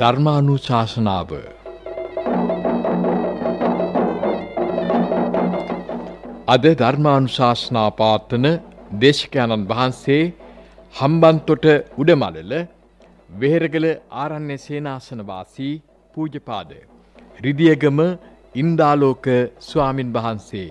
ධර්මානු ශාසනාව අද ධර්මානු ශාසනා පාත්තන දේශකයණන් වහන්සේ හම්බන්තොට උඩමලල වෙහෙරගල ආරණ්‍ය සේනාසනවාසී පූජපාද. රිදියගම ඉන්දාලෝක ස්වාමින් වහන්සේ.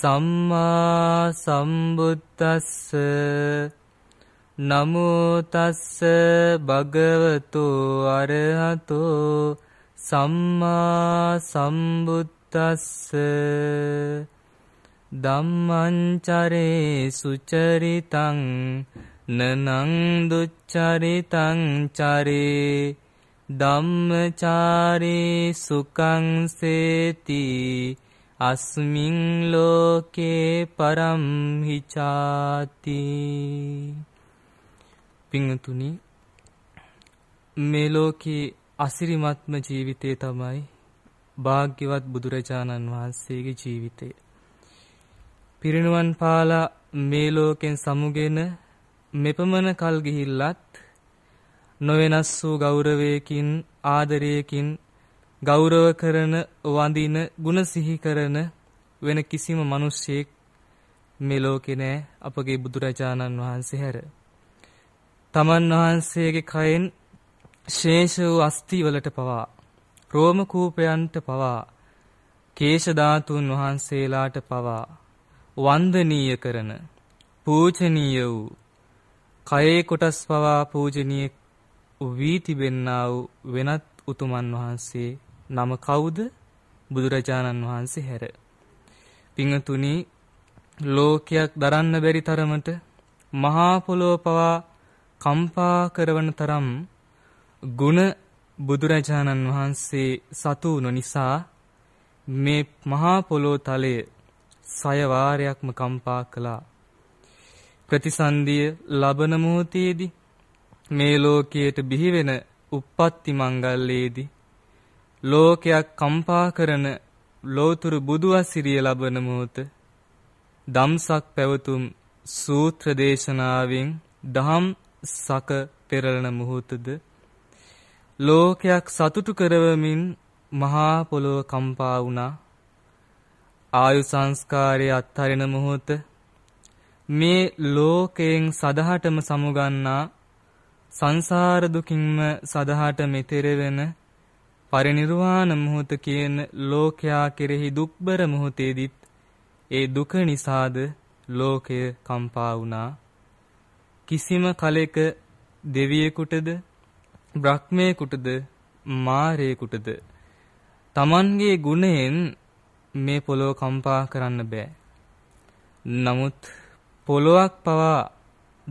සම්මා සම්බුද්දස්ස නමෝ තස්ස භගවතු අරහතෝ සම්මා සම්බුද්දස්ස ධම්මං චරේ සුචරිතං නනං දුච්චරිතං චරේ ධම්මචාරේ සුඛං සේති අස්මින් ලෝකේ පරම් හිචාති පිංතුනි මේ ලෝකේ අසිරිමත්ම ජීවිතේ තමයි භාග්‍යවත් බුදුරජාණන් වහන්සේගේ ජීවිතය. පිරිනුවන් පාලා මේ ලෝකෙන් සමුගෙන මෙපමණ කල් ගිහිල්ලත් නොවෙනස් වූ ගෞරවයකින් ආදරයකින් ගෞරව කරන වඳින ಗುಣ සිහි කරන වෙන කිසිම මිනිසෙක් මේ ලෝකේ නෑ අපගේ බුදුරජාණන් වහන්සේ හැර. තමන් වහන්සේගේ කයෙන් ශේෂ වූ අස්ති වලට පවා රෝම කූපයන්ට පවා කේශ ධාතුන් වහන්සේලාට පවා වන්දනීය කරන පූජනීය වූ කයේ කොටස් පවා පූජනීය වී තිබෙන්නා වූ වෙනත් උතුමන් වහන්සේ නම කවුද? බුදුරජාණන් වහන්සේ හැර. පින්තුණි ලෝකයක් දරන්න බැරි තරමට මහා පොළොව පවා කම්පා කරවන තරම් ගුණ බුදුරජාණන් වහන්සේ සතු වුණ නිසා මේ මහා පොළොව තලය සය වාරයක්ම කම්පා කළා. ප්‍රතිසන්දිය ලබන මොහොතේදී මේ ලෝකයට බිහි වෙන uppatti මංගල්‍යයේදී ලෝකයක් කම්පා කරන ලෝතුරු බුදු අසිරිය ලබන මොහොත දම්සක් පැවතුම් සූත්‍ර දේශනාවෙන් දහම් සක පෙරලන මොහොතද ලෝකයක් සතුටු කරවමින් මහා පොළොව කම්පා වුණා ආයු සංස්කාරයේ අත්හරින මොහොත මේ ලෝකයෙන් සදහටම සමුගන්නා සංසාර දුකින්ම සදහට මෙතෙරෙවෙන පරිනිර්වාණ මොහොත කියන ලෝකයා කෙරෙහි දුක්බර මොහොතේදීත් ඒ දුක නිසාද ලෝකය කම්පා වුණා කිසිම කලෙක දෙවියෙකුටද බ්‍රහ්මයෙකුටද මාරයෙකුටද තමන්ගේ ගුණයෙන් මේ පොළොව කම්පා කරන්න බෑ නමුත් පොළොවක් පවා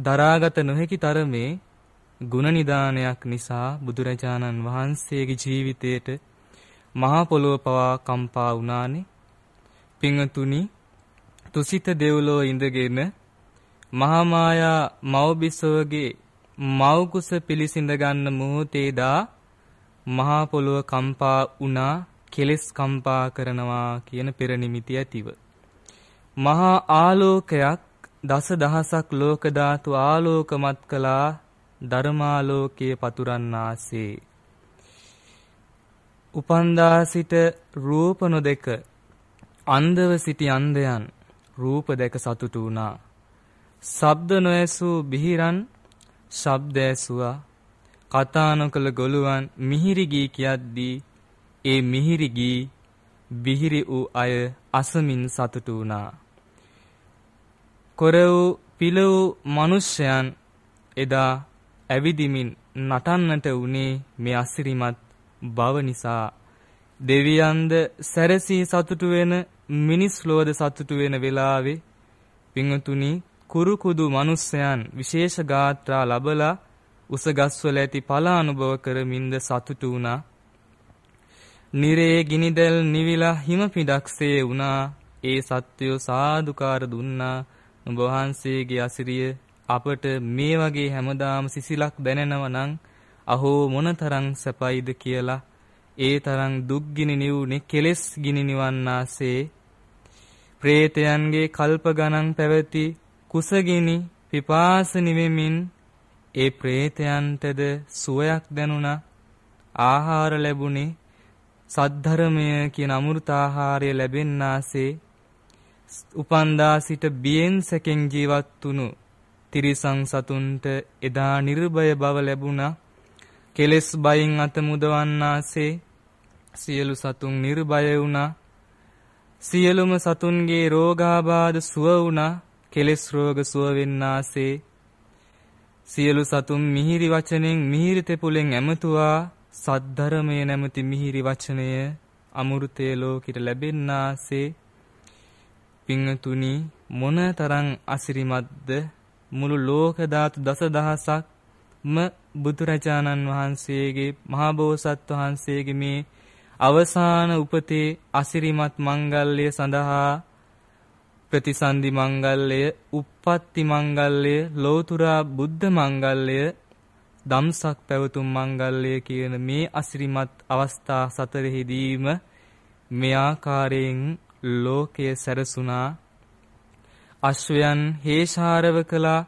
දරාගත නොහැකි තරමේ ගුණනිධානයක් නිසා බුදුරජාණන් වහන්සේගේ ජීවිතයට මහා පොළොව පවා කම්පා වුණානේ. පිංතුනි තුසිත දෙව්ලෝ ඉඳගෙන මහා මායා මව්බිසෝගේ මව් කුස පිළිසිඳ ගන්න මොහොතේදා මහා පොළොව කම්පා වුණා කෙලස් කම්පා කරනවා කියන පෙර නිමිති ඇතිව මහා ආලෝකයක් දස දහසක් ලෝක ධාතු ආලෝකමත් කළා ධර්මාලෝකයේ පතුරන්නාසේ. උපන්දා සිට රූප නොදෙක අන්ධව සිටි අන්ධයන් රූප දැක සතුටු වුණා. ශබ්ද නොඇසූ බිහිරන් ශබ්ද ඇසුවා. කතා නොකළ ගොළුවන් මිහිරි ගී කියද්දී ඒ මිහිරි ගී බිහිරි වූ අය අසමින් සතුටු වුණා. කොර වූ පිළ වූ මිනිසයන් එදා ඇවිදිමින් නටන්නට වුණේ මේ අසිරිමත් බව නිසා දෙවියන්ද සැරසී සතුටු වෙන මිනිස් ලෝද සතුටු වෙන වෙලාවේ පින්තුනි කුරුකුදු මිනිසයන් විශේෂ ගාත්‍රා ලබලා උස ගස්වල ඇති පල අනුභව කරමින්ද සතුටු වුණා. නිරේ ගිනිදැල් නිවිලා හිම පිටක්සේ වුණා. ඒ සත්වය සාදුකාර දුන්නා. නුඹ වහන්සේගේ අසිරිය අපට මේ වගේ හැමදාම සිසිලක් දැනෙනවා නම් අහෝ මොනතරම් සැපයිද කියලා ඒ තරම් දුක් ගිනි නිවුනේ කෙලෙස් ගිනි නිවන්නාසේ ප්‍රේතයන්ගේ කල්ප ගණන් පැවති කුසගිනි පිපාස නිවෙමින් ඒ ප්‍රේතයන්ටද සුවයක් දැනුණා ආහාර ලැබුණේ සද්ධර්මය කියන අමෘත ආහාරය ලැබෙන්නාසේ උපන්දා සිට බියෙන් සැකෙන් ජීවත් වුණු තිරිසං සතුන්ට එදා නිර්භය බව ලැබුණා. කෙලෙස් බයෙන් අත මුදවන්නාසේ සියලු සතුන් නිර්භය වුණා. සියලුම සතුන්ගේ රෝගාබාධ සුව වුණා. කෙලෙස් රෝග සුව වෙන්නාසේ සියලු සතුන් මිහිරි වචනෙන් මිහිරි තෙපුලෙන් ඇමතුවා සද්ධර්මය නැමති මිහිරි වචනය අමෘතය ලෝකිට ලැබෙන්නාසේ පිංතුනි මොන තරං අසිරිමත්ද මුළු ලෝක ධාතු දසදහසක්ම බුදුරජාණන් වහන්සේගේ මහබෝසත් වහන්සේගේ මේ අවසාන උපතේ අසිරිමත් මංගල්‍ය සඳහා ප්‍රතිසන්දි මංගල්‍යය, uppatti මංගල්‍යය, ලෝතුරා බුද්ධ මංගල්‍යය, දම්සක් පැවතුම් මංගල්‍යය කියන මේ අසිරිමත් අවස්ථා සතරෙහිදීම මේ ආකාරයෙන් ලෝකය සැරසුණා අශ්වයන් හේෂාරව කළා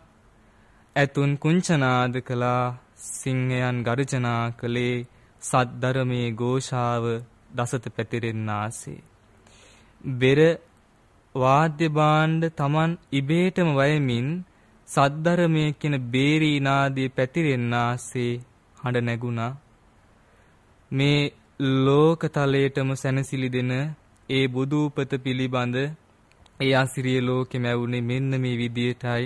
ඇතුන් කුංචනාද කළා සිංහයන් ගර්ජනා කළේ සද්ධර්මයේ ഘോഷාව දසත පැතිරෙන්නාසේ බෙර වාද්‍ය භාණ්ඩ Taman ඉබේටම වයමින් සද්ධර්මයේ කියන බේරී නාදයේ පැතිරෙන්නාසේ හඬ නැගුණා මේ ලෝකතලයටම සැනසිලි දෙන ඒ බුදු උපත පිළිබඳ ඒ අසිරිය ලෝකෙ මැවුනේ මෙන්න මේ විදියටයි.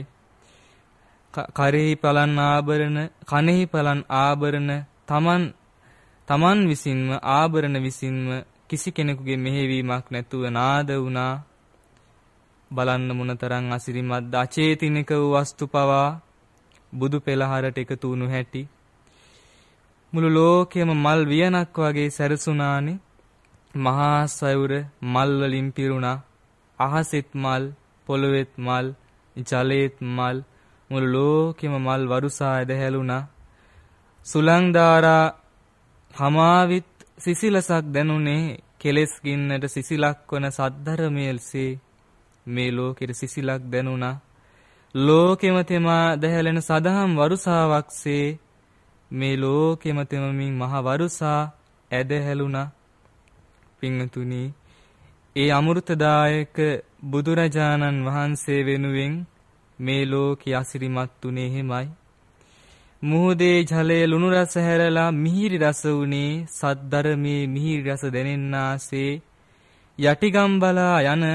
කරෙහි පලන් ආභරණ, කනෙහි පලන් ආභරණ, තමන් තමන් විසින්ම ආභරණ විසින්ම කිසි කෙනෙකුගේ මෙහෙවීමක් නැතුව නාද වුණා. බලන්න මොනතරම් අසිරිමත් අචේතිනක වූ වස්තු පවා බුදු පෙළහරට එකතු වුණු හැටි. මුළු ලෝකෙම මල් වියනක් වගේ සැරසුණානේ. මහා සයුර මල් වලින් පිරුණා. අහසෙත් මල්, පොළොවෙත් මල්, ජලයේත් මල්, මුළු ලෝකෙම මල් වරුසා ඇද හැලුණා. සුලං දාරා හමාවිත් සිසිලසක් දැනුනේ කෙලෙස් ගින්නට සිසිලක් වන සද්ධර්මයේල්සේ මේ ලෝකෙට සිසිලක් දැනුණා. ලෝකෙම තෙමා දැහැලෙන සදහම් වරුසාවක්සේ මේ ලෝකෙම තෙමමින් මහ වරුසා ඇදහැලුණා. පින්තුනි ඒ අමෘතදායක බුදුරජාණන් වහන්සේ වෙනුවෙන් මේ ලෝකයේ අසිරිමත් උනේ හිමයි. මුහුදේ ජලයේ ලුණු රස හැරලා මිහිරි රස උනේ සද්දරමේ මිහිරි රස දැනෙන්නාසේ යටිගම්බලා යන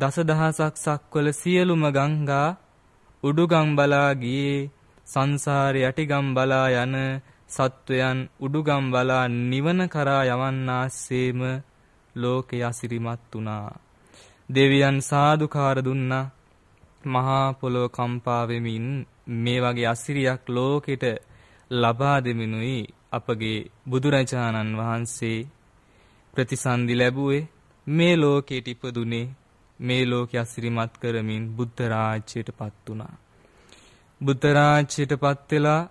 දසදහසක් සක්වල සියලුම ගංගා උඩුගම්බලා ගියේ සංසාරේ යටිගම්බලා යන සත්වයන් උඩුගම්බලා නිවන කරා යවන්නාසේම ලෝකය අසිරිමත් වුණා. දෙවියන් සාදුකාර දුන්නා. මහා පොළොව කම්පා වෙමින් මේ වගේ අසිරියක් ලෝකෙට ලබා දෙමිනුයි අපගේ බුදුරජාණන් වහන්සේ ප්‍රතිසන්දි ලැබුවේ මේ ලෝකෙට ඉපදුනේ මේ ලෝකෙ අසිරිමත් කරමින් බුද්ධ රාජ්‍යයටපත් වුණා. බුද්ධ රාජ්‍යයටපත් වෙලා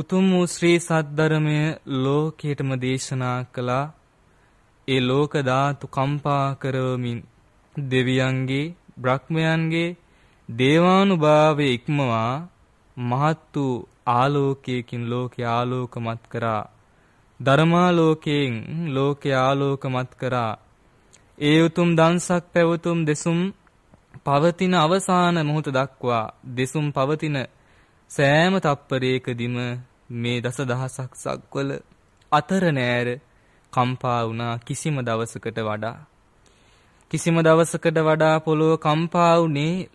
උතුම් වූ ශ්‍රී සද්ධර්මය ලෝකයටම දේශනා කළා ඒ ලෝක ධාතු කම්පා කරවමින් දෙවියන්ගේ බ්‍රහ්මයන්ගේ දේවානුභාවය ඉක්මවා මහත් වූ ආලෝකයකින් ලෝකය ආලෝකමත් කරා ධර්මාලෝකයෙන් ලෝකය ආලෝකමත් කරා ඒ උතුම් දන්සක් පැවතුම් දෙසුම් පවතින අවසාන මොහොත දක්වා දෙසුම් පවතින සෑම තප්පරයකදීම මේ දසදහසක් සක්වල අතර නෑර කම්පා වුණා කිසිම දවසකට වඩා. කිසිම දවසකට වඩා පොළොව කම්පා වුණේ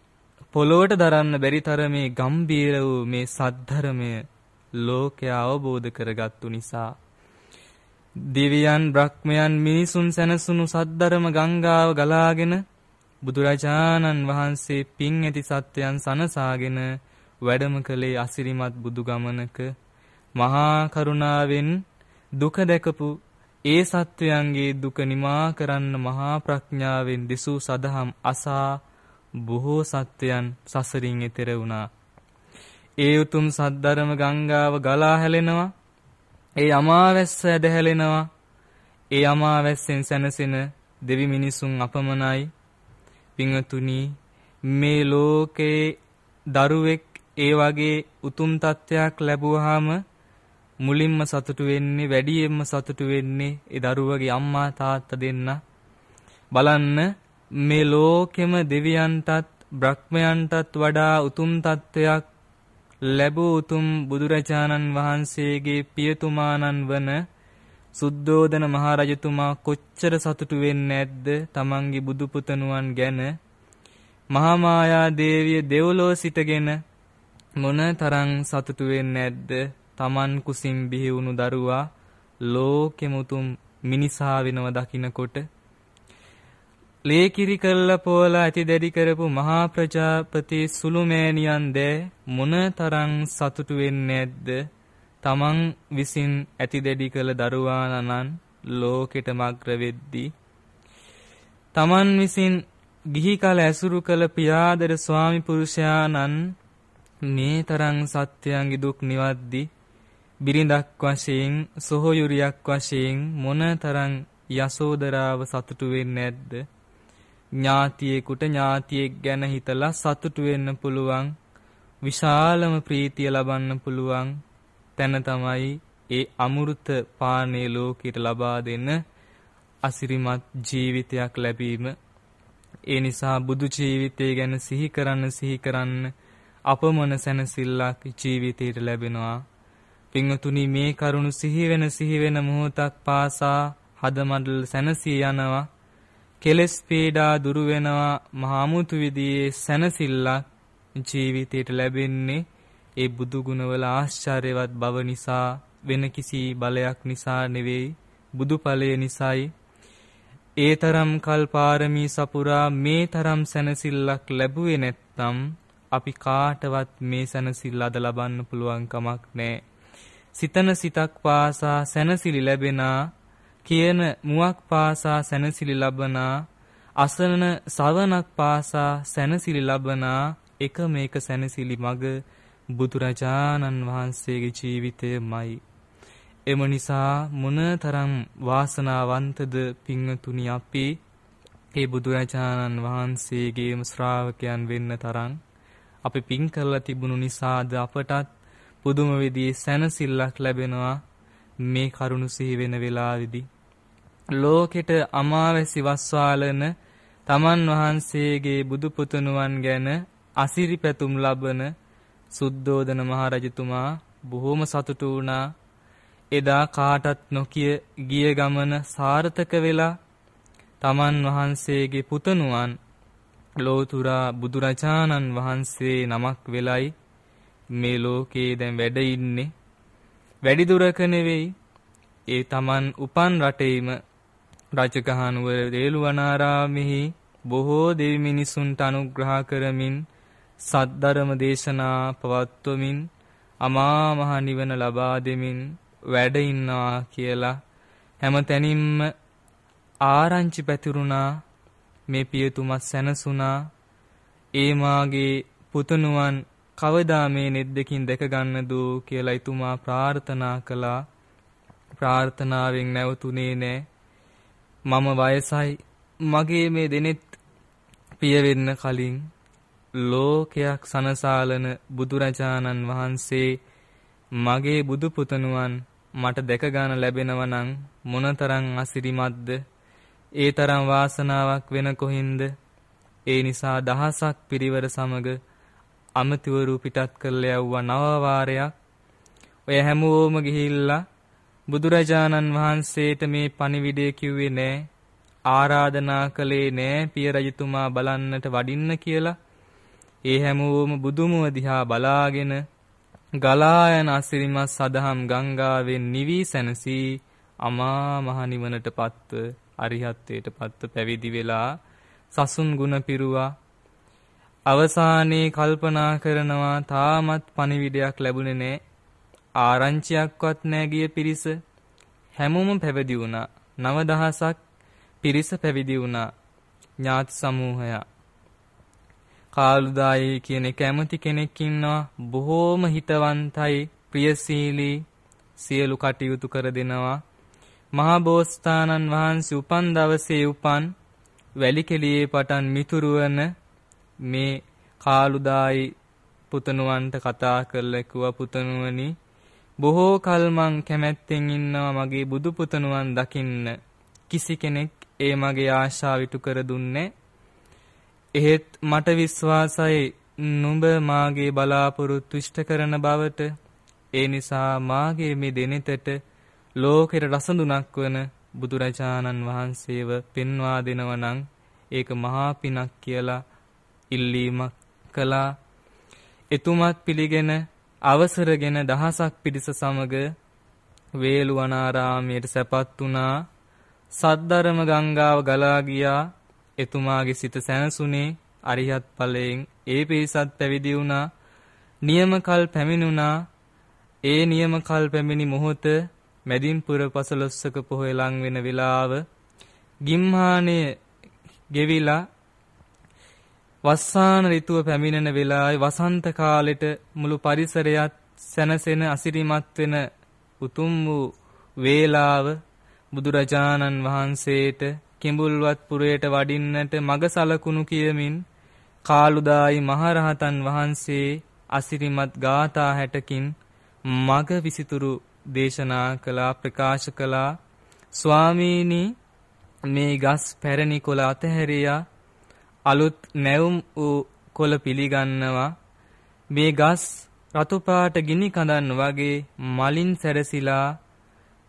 පොළොවට දරන්න බැරි තරමේ ගම්බීර වූ මේ සද්ධර්මය ලෝකය අවබෝධ කරගත්තු නිසා දිවියන් බ්‍රහ්මයන් මිනිසුන් සැනසුණු සද්ධර්ම ගංගාව ගලාගෙන බුදුරජාණන් වහන්සේ පින් ඇති සත්‍යයන් සනසාගෙන වැඩම කළේ අසිරිමත් බුදු ගමනක මහා කරුණාවෙන් දුක දැකපු ඒ සත්වයන්ගේ දුක නිමා කරන්න මහා ප්‍රඥාවෙන් දෙසූ සදහම් අසා බොහෝ සත්වයන් සසරින් එතෙර වුණා. ඒ උතුම් සද්ධර්ම ගංගාව ගලා හැලෙනවා. ඒ අමාවැස්ස ඇද හැලෙනවා. ඒ අමාවැස්සෙන් සැනසෙන දෙවි මිනිසුන් අපමණයි. පිංතුනි මේ ලෝකේ දරුවෙක් ඒ වගේ උතුම් තත්ත්වයක් ලැබුවාම මුලින්ම සතුටු වෙන්නේ වැඩියෙන්ම සතුටු වෙන්නේ ඒ දරුවගේ අම්මා තාත්තා දෙන්න බලන්න මේ ලෝකෙම දෙවියන්ටත් බ්‍රහ්මයන්ටත් වඩා උතුම් තත්වයක් ලැබූ උතුම් බුදුරජාණන් වහන්සේගේ පියතුමාණන් වන සුද්ධෝදන මහරජතුමා කොච්චර සතුටු වෙන්නේ නැද්ද තමන්ගේ බුදු පුතණුවන් ගැන මහා මායා දේවිය දෙව්ලොව සිටගෙන මොන තරම් සතුටු වෙන්නේ නැද්ද Taman කුසින් බිහි වුණු දරුවා ලෝකෙමුතුම් මිනිසා වෙනව දකින්නකොට ලේ කිරි කල්ලා පෝලා ඇති දෙඩි කරපු මහා ප්‍රජාපති සුළුමෑණියන් ද මොනතරම් සතුටු වෙන්නේ නැද්ද? තමන් විසින් ඇති දෙඩි කළ දරුවා නනන් ලෝකෙට මග්‍ර වෙද්දී තමන් විසින් ගිහි කල ඇසුරු කළ පියාදර ස්වාමි පුරුෂයාණන් මේ තරම් සත්‍යයන්ගේ දුක් නිවද්දී බිරිඳක් වශයෙන් සොහොයුරියක් වශයෙන් මොනතරම් යසෝදරාව සතුටු වෙන්නේ නැද්ද? ඥාතියෙකුට ඥාතියෙක් ගැන හිතලා සතුටු වෙන්න පුළුවන් විශාලම ප්‍රීතිය ලබන්න පුළුවන් තැන තමයි ඒ අමෘත පානේ ලෝකයට ලබා දෙන අසිරිමත් ජීවිතයක් ලැබීම ඒ නිසා බුදු ජීවිතය ගැන සිහි කරන්න සිහි කරන්න අපමණ සැනසෙල්ලක් ජීවිතයට ලැබෙනවා පින්වතුනි මේ කරුණ සිහිවෙන සිහිවෙන මොහොතක් පාසා හදමඩල් සැනසී යනවා. කෙලස් පීඩා දුරු වෙනවා මහා මුතු විදියේ සැනසෙල්ලක් ජීවිතයට ලැබෙන්නේ ඒ බුදු ගුණවල ආශ්චර්යවත් බව නිසා වෙන කිසි බලයක් නිසා නෙවෙයි බුදු ඵලය නිසායි ඒ තරම් කල්පාරමී සපුරා මේ තරම් සැනසෙල්ලක් ලැබුවේ නැත්නම් අපි කාටවත් මේ සැනසෙල්ල අද ලබන්න පුළුවන් කමක් නැහැ සිතන සිතක් පාසා සැනසිලි ලැබෙනා කියන මුවක් පාසා සැනසිලි ලබනා අසන සවනක් පාසා සැනසිලි ලබනා එක මේක සැනසිලි මග බුදුරජාණන් වහන්සේගේ ජීවිතයමයි එම නිසා මොනතරම් වාසනාවන්තද පිංතුනි අපි ඒ බුදුරජාණන් වහන්සේගේම ශ්‍රාවකයන් වෙන්න තරම් අපි පින් කරලා තිබුණු නිසාද අපටත් පුදුම විදිහේ සැනසෙල්ලක් ලැබෙනවා මේ කරුණ සිහි වෙන වෙලාවේදී ලෝකෙට අමාවැසි වස්වාලන තමන් වහන්සේගේ බුදු පුතුණුවන් ගැන අසිරිපැතුම් ලබන සුද්ධෝදන මහරජතුමා බොහෝම සතුටු වුණා එදා කාටත් නොකිය ගිය ගමන සාර්ථක වෙලා තමන් වහන්සේගේ පුතණුවන් ලෝතුරා බුදුරජාණන් වහන්සේ නමක් වෙලයි මේ ලෝකේ දැන් වැඩ ඉන්නේ වැඩි දුරක නෙවෙයි ඒ Taman උපන් රටේම රජකහනුවර දේළුවනාරාමෙහි බොහෝ දෙවි මිනිසුන්ට අනුග්‍රහ කරමින් සද්ධර්ම දේශනා පවත්වමින් අමා මහ නිවන ලබා දෙමින් වැඩ ඉන්නවා කියලා හැම තැනින්ම ආරංචි පැතිරුණා මේ පියතුමත් සැනසුණා ඒ මාගේ පුතුණුවන් කවදා මේ net දෙකින් දැක ගන්නද කියලා එතුමා ප්‍රාර්ථනා කළා. ප්‍රාර්ථනාවෙන් නැවතුනේ නෑ. මම වයසයි. මගේ මේ දෙනෙත් පිය වෙන්න කලින් ලෝකයක් සනසාලන බුදුරජාණන් වහන්සේ මගේ බුදු පුතණුවන් මට දැක ගන්න ලැබෙනවා නම් මොනතරම් අසිරිමත්ද ඒ තරම් වාසනාවක් වෙන කොහින්ද ඒ නිසා දහසක් පිරිවර සමග අමතිවරු පිටත් කරලා යවුවා නව වාරයක්. ඔය හැමෝම ගිහිල්ලා බුදුරජාණන් වහන්සේට මේ පණිවිඩය කිව්වේ නෑ. ආරාධනා කළේ නෑ පිය රජතුමා බලන්නට වඩින්න කියලා. ඒ හැමෝම බුදුමුව දිහා බලාගෙන ගලා යන අසිරිමත් සදහම් ගංගාවෙන් නිවි සැනසී අමා මහ නිවනටපත්ව අරිහත්ත්වයටපත්ව පැවිදි වෙලා සසුන් ගුණ පිරුවා අවසානයේ කල්පනා කරනවා තාමත් පණිවිඩයක් ලැබුණේ නෑ. ආරංචියක්වත් නෑ ගිය පිරිස. හැමෝම පැවිදි වුණා. 9000ක් පිරිස පැවිදි වුණා. ඥාති සමූහය. කාලුදායි කියන කැමති කෙනෙක් ඉන්නවා. බොහෝම හිතවන්තයි, ප්‍රියශීලී, සියලු කටයුතු කර දෙනවා. මහා බෝසතාණන් වහන්සේ උපන් දවසේ උපන් වැලිකෙළියේ පටන් මිතුරු වන මේ කාලුදායි පුතණුවන්ට කතා කරලා කිව්වා පුතණුවනි බොහෝ කල මං කැමැත්තෙන් ඉන්නවා මගේ බුදු පුතණුවන් දකින්න කිසි කෙනෙක් ඒ මගේ ආශාව ඉටු කර දුන්නේ එහෙත් මට විශ්වාසයි නුඹ මාගේ බලාපොරොත්තු ඉෂ්ට කරන බවට ඒ නිසා මාගේ මේ දෙනෙතට ලෝකෙට රසඳුනක් වන බුදුරජාණන් වහන්සේව පෙන්වා දෙනවනම් ඒක මහා පිනක් කියලා ඉල්ලීමක් කළා. එතුමත් පිළිගෙන අවසරගෙන දහසක් පිරිස සමග වේළුවනාරාමයට සැපත් වුණා. සද්ධර්ම ගංගාව ගලා ගියා. එතුමාගේ සිත සැනසුනේ අරිහත් ඵලයෙන් ඒ පිරිසත් පැවිදි වුණා. නියම කල් පැමිණුණා. ඒ නියම කල් පැමිණි මොහොත මැදින්පුර පසළොස්වක පොහොය ලං වෙන වෙලාව ගිම්හානේ ගෙවිලා වස්සාන ඍතුව පැමිණෙන වෙලාවේ වසන්ත කාලෙට මුළු පරිසරයත් සැනසෙන අසිරිමත් වෙන උතුම් වූ වේලාව බුදුරජාණන් වහන්සේට කිඹුල්වත් පුරයට වඩින්නට මග සලකුණු කියමින් කාලුදායි මහරහතන් වහන්සේ අසිරිමත් ගාථා හැටකින් මග විසිතුරු දේශනා කළා ප්‍රකාශ කළා ස්වාමීනි මේ ගස් පැරණි කොළ අතහැරියා අලුත් නැවුම් වූ කොළ පිළිගන්නවා මේ ගස් රතුපාට ගිනි කඳන් වගේ මලින් සැරසිලා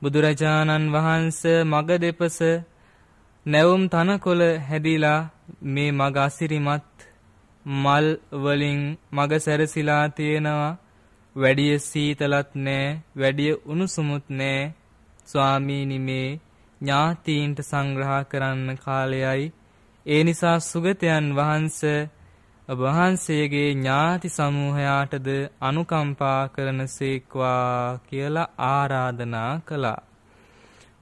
බුදුරජාණන් වහන්ස මග දෙපස නැවුම් තනකොළ හැදිලා මේ මග අසිරිමත් මල් වලින් මග සැරසිලා තියෙනවා වැඩිය සීතලත් නෑ වැඩිය උණුසුමුත් නෑ ස්වාමීනි මේ ඥාතීන්ට සංග්‍රහ කරන්න කාලයයි ඒ නිසා සුගතයන් වහන්ස වහන්සේගේ ඥාති සමූහයාටද අනුකම්පා කරන සේක්වා කියලා ආරාධනා කළා.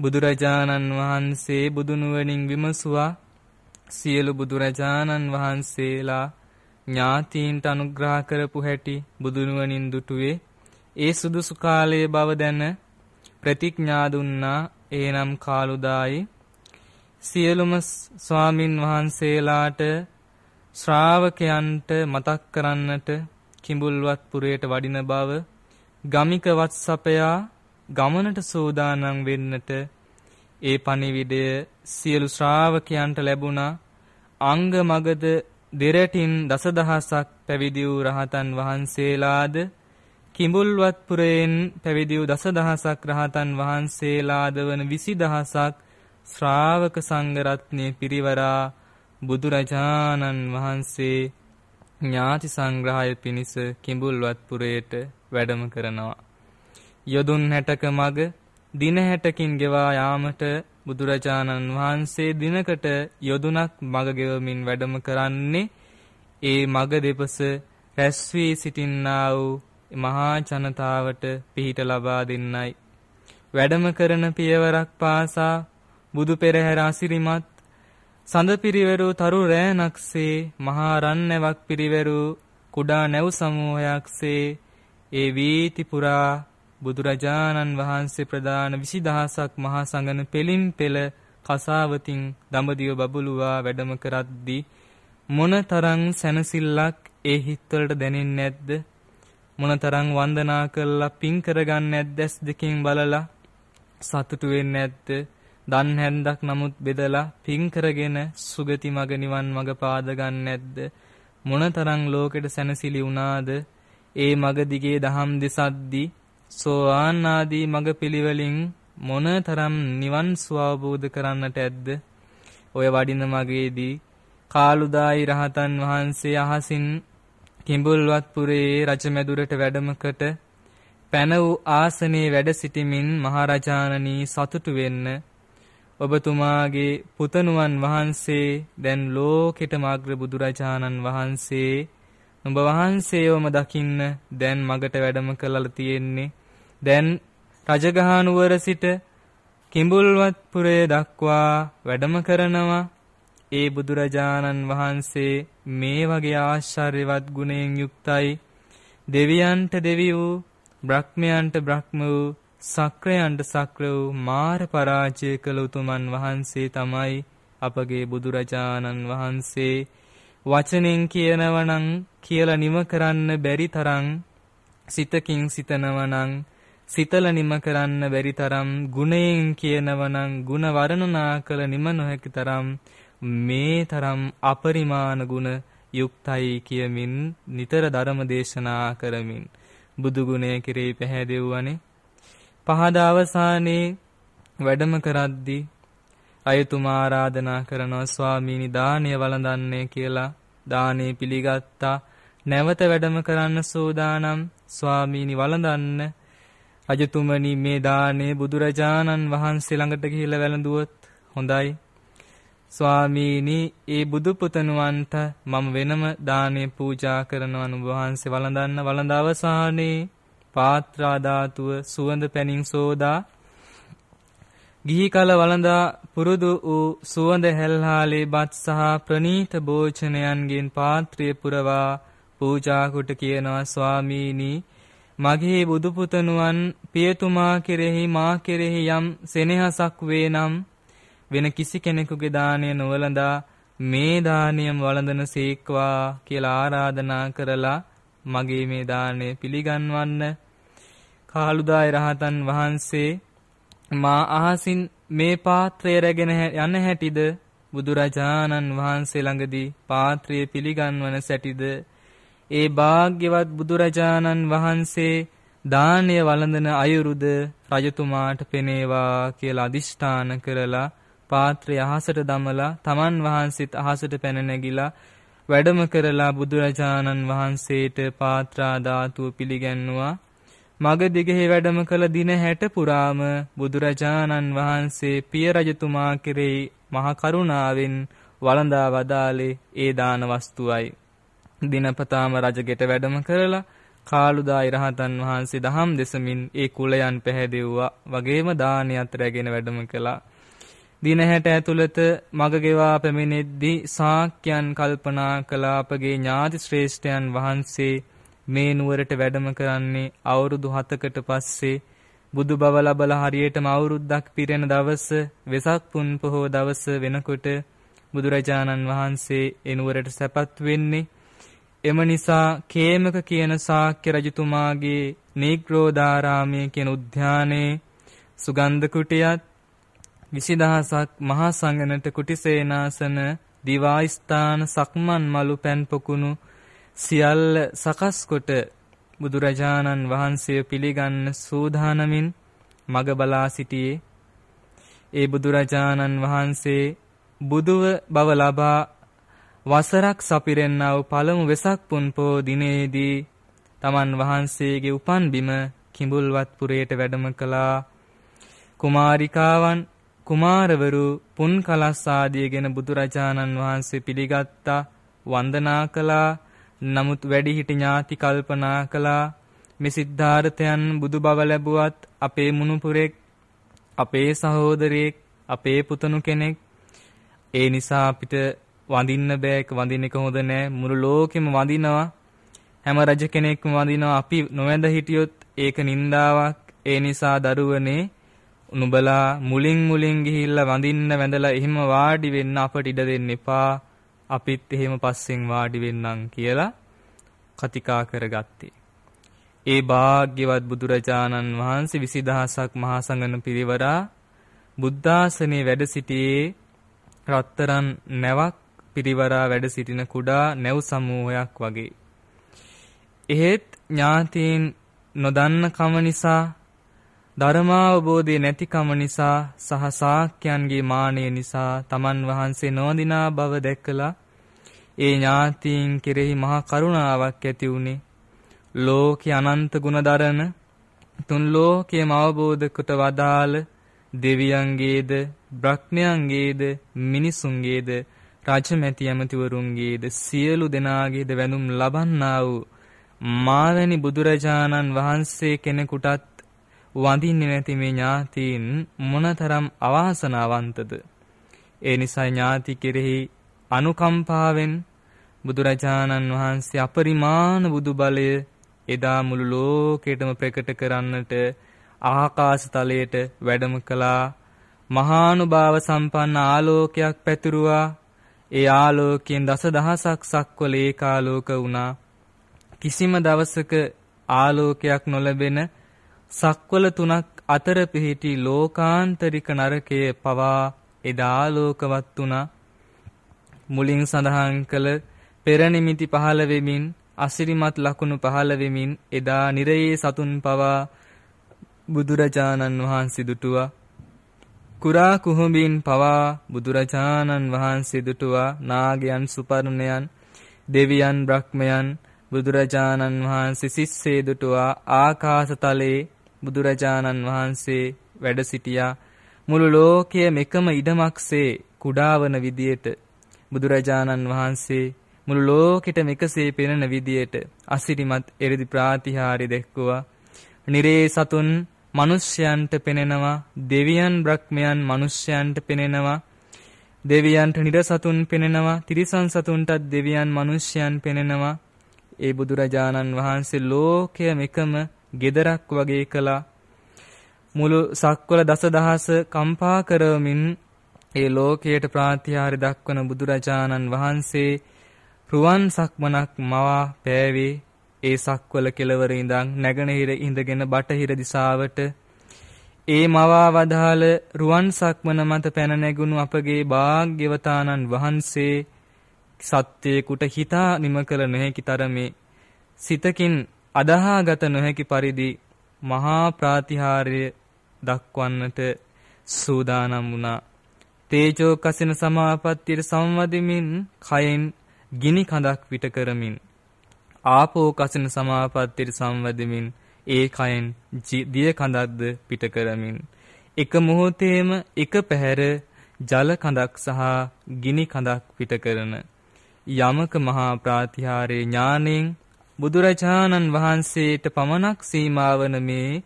බුදුරජාණන් වහන්සේ බුදුනුවනින් විමසුවා සියලු බුදුරජාණන් වහන්සේලා ඥාතීන්ට අනුග්‍රහ කරපු හැටි බුදුනුවනින් දුටුවේ ඒ සුදුසු කාලයේ බව දැන ප්‍රතිඥා දුන්නා එනම් කාලුදායි සියලුම ස්වාමින් වහන්සේලාට ශ්‍රාවකයන්ට මතක් කරන්නට කිඹුල්වත් පුරයට වඩින බව ගමික වත්සපයා ගමනට සෝදානම් වෙන්නට ඒ පණිවිඩය සියලු ශ්‍රාවකයන්ට ලැබුණා අංග මගද දෙරටින් දසදහසක් පැවිදි වූ රහතන් වහන්සේලාද කිඹුල්වත් පුරයෙන් පැවිදි වූ දසදහසක් රහතන් වහන්සේලාද වන 20000ක් ශ්‍රාවක සංඝරත්නය පිරිවරා බුදුරජාණන් වහන්සේ ඥාති සංග්‍රහය පිණිස කිඹුල්වත්පුරයට වැඩම කරනවා. යොදුන් හැටක මග දින හැටකින් ගෙවා යාමට බුදුරජාණන් වහන්සේ දිනකට යොදුනක් මගගෙවමින් වැඩම කරන්නේ ඒ මග දෙපස රැස්වී සිටින්නා වූ මහා ජනතාවට පිහිට ලබා දෙන්නයි. වැඩම කරන පියවරක් පාසා බුදු පෙරහැර අසිරිමත් සඳ පිරිවරු තරු රෑනක්සේ මහා රන්නවක් පිරිවරු කුඩා නැව් සමූහයක්සේ ඒ වීති පුරා බුදුරජාණන් වහන්සේ ප්‍රදාන 20000ක් මහා සංඝන පෙලින් පෙළ කසාවතින් දඹදිව බබළුවා වැඩම කරද්දී මොනතරම් සැනසෙල්ලක් ඒ හිත්වලට දැනෙන්නේ නැද්ද මොනතරම් වන්දනා කරලා පින් කරගන්නේ නැද්දස් දෙකෙන් බලලා සතුටු වෙන්නේ නැද්ද දන් හැන්දක් නමුත් බෙදලා පින් කරගෙන සුගති මග නිවන් මග පාද නැද්ද මොනතරම් ලෝකෙට සැනසෙලි වුණාද ඒ මග දිගේ දහම් දෙසද්දී සෝවාන් ආදී මග පිළිවෙලින් මොනතරම් නිවන් සුවබෝධ කරන්නට ඇද්ද ඔය වඩින මගේදී කාලුදායි රහතන් වහන්සේ අහසින් කිඹුල්වත් පුරේ රජමැදුරට වැඩමකට පැන වූ ආසනයේ වැඩ සිටිමින් මහරජාණනි සතුටු වෙන්න ඔබතුමාගේ පුතණුවන් වහන්සේ දැන් ලෝකෙට මාග්‍ර බුදුරජාණන් වහන්සේ ඔබ වහන්සේවම දකින්න දැන් මගට වැඩම කළලා තියෙන්නේ දැන් රජගහනුවර සිට කිඹුල්වත් පුරය දක්වා වැඩම කරනවා ඒ බුදුරජාණන් වහන්සේ මේ වගේ ආශ්චර්යවත් ගුණයෙන් යුක්තයි දෙවියන්ට දෙවි වූ බ්‍රහ්මයන්ට බ්‍රහ්ම වූ සක්‍රයන්ට සක්‍ර වූ මාර පරාජය කළ උතුමන් වහන්සේ තමයි අපගේ බුදුරජාණන් වහන්සේ වචනෙන් කියනවනං කියලා නිම කරන්න බැරි තරම් සිතකින් සිතනවනං සිතල නිම කරන්න බැරි තරම් ගුණයෙන් කියනවනං ගුණ වර්ණනා කළ නිම නොහැකි තරම් මේ තරම් අපරිමාණ ගුණ යුක්තයි කියමින් නිතර ධර්ම දේශනා කරමින් බුදු ගුණය කෙරෙහි පැහැදෙව්වනේ පහද අවසානයේ වැඩම කරද්දී අයතුමා ආරාධනා කරනවා ස්වාමීනි දානය වළඳන්නේ කියලා දානේ පිළිගත්තා නැවත වැඩම කරන්න සෝදානම් ස්වාමීනි වළඳන්න රජතුමනි මේ දානේ බුදුරජාණන් වහන්සේ ළඟට ගිහිල්ලා වැළඳුවොත් හොඳයි ස්වාමීනි ඒ බුදු පුතණුවන්ට මම වෙනම දානේ පූජා කරනවා නුඹ වහන්සේ වළඳන්න වළඳ අවසානයේ පාත්‍රා ධාතුව සුවඳ පැනින් සෝදා ගිහි කල වළඳා පුරුදු වූ සුවඳ හැල්හාලේ බත් සහ ප්‍රනීත භෝජනයන්ගෙන් පාත්‍රය පුරවා පූජා කොට කියනවා ස්වාමීනි මගේ බුදු පුතණුවන් පියතුමා කෙරෙහි මා කෙරෙහි යම් සෙනෙහසක් වේනම් වෙන කිසි කෙනෙකුගේ දාණය නොවලඳා මේ දාණයම වළඳන සීක්වා කියලා ආරාධනා කරලා මගේ මේ දාණය පිළිගන්වන්න කාලුදාය රහතන් වහන්සේ මා අහසින් මේ පාත්‍රය රැගෙන යන හැටිද බුදුරජාණන් වහන්සේ ළඟදී පාත්‍රය පිළිගන්වන සැටිද ඒ භාග්‍යවත් බුදුරජාණන් වහන්සේ දානය වළඳන අයුරුද රජතුමාට පෙනේවා කියලා අදිෂ්ඨාන කරලා පාත්‍රය අහසට දමලා තමන් වහන්සේත් අහසට පැන නැගිලා වැඩම කරලා බුදුරජාණන් වහන්සේට පාත්‍රා ධාතුව පිළිගැන්නුවා මග දිගෙහි වැඩම කළ දින 60 පුරාම බුදුරජාණන් වහන්සේ පිය රජතුමා කෙරෙහි මහ කරුණාවෙන් වළඳා වදාලේ ඒ දාන වස්තුවයි. දිනපතාම රජගෙට වැඩම කරලා කාළුදායි රහතන් වහන්සේ දහම් දෙසමින් ඒ කුලයන් පැහැදෙව්වා. වගේම දානියත් රැගෙන වැඩම කළා. දින 60 ඇතුළත මග ගෙවා පැමිණෙද්දී සාක්‍යයන් කල්පනා කළ අපගේ ඥාති ශ්‍රේෂ්ඨයන් වහන්සේ මේ නුවරට වැඩම කරන්නේ අවුරුදු 7කට පස්සේ බුදු බව ලබලා හරියටම අවුරුද්දක් පිරෙන දවස වෙසක් පුන් පොහොව දවස වෙනකොට බුදුරජාණන් වහන්සේ එනුවරට සැපත් වෙන්නේ එම නිසා කේමක කියන ශාක්‍ය රජතුමාගේ නීග්‍රෝධාරාමයේ කියන උද්‍යානයේ සුගන්ධ කුටියත් 20000ක් මහා සංඝනත කුටිසේනාසන දිවා ස්ථාන සක්මන් මලු පැන් පොකුණු සියල්ල සකස්කොට බුදුරජාණන් වහන්සේ පිළිගන්න සූදානමින් මග බලා සිටියේ ඒ බුදුරජාණන් වහන්සේ බුදුව බව ලබා වසරක් සපිරෙන්නා වූ පළමු වෙසක් පුන් පෝ දිනේදී තමන් වහන්සේගේ උපන් බිම කිඹුල්වත් පුරයට වැඩම කළා කුමාරිකාවන් කුමාරවරු පුන් කලස් ආදියගෙන බුදුරජාණන් වහන්සේ පිළිගත්තා වන්දනා කළා නමුත් වැඩිහිටි ඥාති කල්පනා කළා මේ සිද්ධාර්ථයන් බුදු බව ලැබුවත් අපේ මුණුපුරෙක් අපේ සහෝදරයෙක් අපේ පුතණු කෙනෙක් ඒ නිසා අපිට වඳින්න බෑ වඳින්න එක හොඳ නෑ මුළු ලෝකෙම වඳිනවා හැම රජ කෙනෙක්ම වඳිනවා අපි නොවැඳ හිටියොත් ඒක නින්දාවක් ඒ නිසා දරුවනේ නුඹලා මුලින් මුලින් ගිහිල්ලා වඳින්න වැඳලා එහෙම වාඩි වෙන්න අපට ඉඩ දෙන්න එපා අපිත් එහෙම පස්සෙන් වාඩි වෙන්නම් කියලා කතිකා කරගත්තේ. ඒ භාග්‍යවත් බුදුරජාණන් වහන්සේ 20000ක් මහා සංඝන පිරිවරා බුද්ධාසනේ වැඩ සිටියේ රත්තරන් නැවක් පිරිවරා වැඩ සිටින කුඩා නැව් සමූහයක් වගේ. එහෙත් ඥාතීන් නොදන්න කම නිසා ධර්මාවබෝධය නැතිකම නිසා සහ ශාක්‍යයන්ගේ මානය නිසා තමන් වහන්සේ නොදිනා බව දැක්කලා ඒ ඥාතීන් කෙරෙහි මහා කරුණාවක් ඇති වුණේ ලෝකේ අනන්ත ගුණදරන තුන් ලෝකයේම අවබෝධ කොට වදාළ දෙවියන්ගේද බ්‍රහ්මයන්ගේද මිනිසුන්ගේද රාජමැති ඇමතිවරුන්ගේද සියලු දෙනාගේද වැඳුම් ලබන්නා වූ මාවැනි බුදුරජාණන් වහන්සේ කෙනෙකුටත් වඳින්නේ නැති මේ ඥාතීන් මොනතරම් අවාසනාවන්තද ඒ නිසා ඥාති කෙරෙහි අනුකම්පාවෙන් බුදුරජාණන් වහන්සේ අපරිමාණ බුදු බලය එදා මුළු ලෝකෙටම ප්‍රකට කරන්නට ආකාශ තලයට වැඩම කළා මහානුභාව සම්පන්න ආලෝකයක් පැතිරුවා ඒ ආලෝකයෙන් දසදහසක් සක්වල ඒකාලෝක වුණා කිසිම දවසක ආලෝකයක් නොලැබෙන සක්වල තුනක් අතර පිහිටි ලෝකාන්තරික නරකයේ පවා එදා ආලෝකවත් වුණා. මුලින් සඳහන් කළ පෙර නිමිති පහළ වෙමින් අසිරිමත් ලකුණු පහළ වෙමින් එදා නිරයේ සතුන් පවා බුදුරජාණන් වහන්සේ දුටුවා. කුරා කුහුඹින් පවා බුදුරජාණන් වහන්සේ දුටුවා නාගයන් සුපර්ණයන් දෙවියන් බ්‍රහ්මයන් බුදුරජාණන් වහන්සේ සිස්සේ දුටුවා ආකාශතලයේ බුදුරජාණන් වහන්සේ වැඩ සිටියා මුළු ලෝකය මෙකම ඉඩමක්සේ කුඩාවන විදියට බුදුරජාණන් වහන්සේ මුළු ලෝකෙට මෙකසේ පෙනෙන විදියට අසිරිමත් එරිදි ප්‍රාතිහාරි දැක්කුවා. නිරේ සතුන් මිනිස්යන්ට පෙනෙනවා, දෙවියන් බ්‍රහ්මයන් මිනිස්යන්ට පෙනෙනවා. දෙවියන්ට නිරසතුන් පෙනෙනවා, තිරිසන් සතුන්ටත් දෙවියන් මිනිස්යන් පෙනෙනවා. ඒ බුදුරජාණන් වහන්සේ ලෝකය මෙකම gedarak වගේ කළා. මුළු සක්වල දසදහස කම්පා කරමින් ඒ ලෝකයට ප්‍රාතිහාර්ය දක්වන බුදුරජාණන් වහන්සේ රුවන් සක්මනක් මවා පෑවේ ඒ සක්වල කෙළවර ඉඳන් නැගෙනහිර ඉඳගෙන බටහිර දිසාවට ඒ මවා වදාළ රුවන් සක්මන මත පැන නැගුණු අපගේ භාග්‍යවතානන් වහන්සේ සත්‍යයකට හිතා නිම කළ නොහැකි තරමේ සිතකින් අදහාගත නොහැකි පරිදි මහා ප්‍රාතිහාර්ය දක්වන්නට සූදානම් වුණා. තේජෝ කසින සමාපත්තියට සම්වදිමින් කයෙන් ගිනි කඳක් විට කරමින් ආපෝ කසින සමාපත්තියට සම්වදිමින් ඒ කයෙන් දිය කඳක්ද පිට කරමින් එක මොහොතේම එක පැහැර ජල කඳක් සහ ගිනි කඳක් පිට කරන යමක මහා ප්‍රාතිහාරේ ඥාණයෙන් බුදුරජාණන් වහන්සේට පමණක් සීමා වන මේ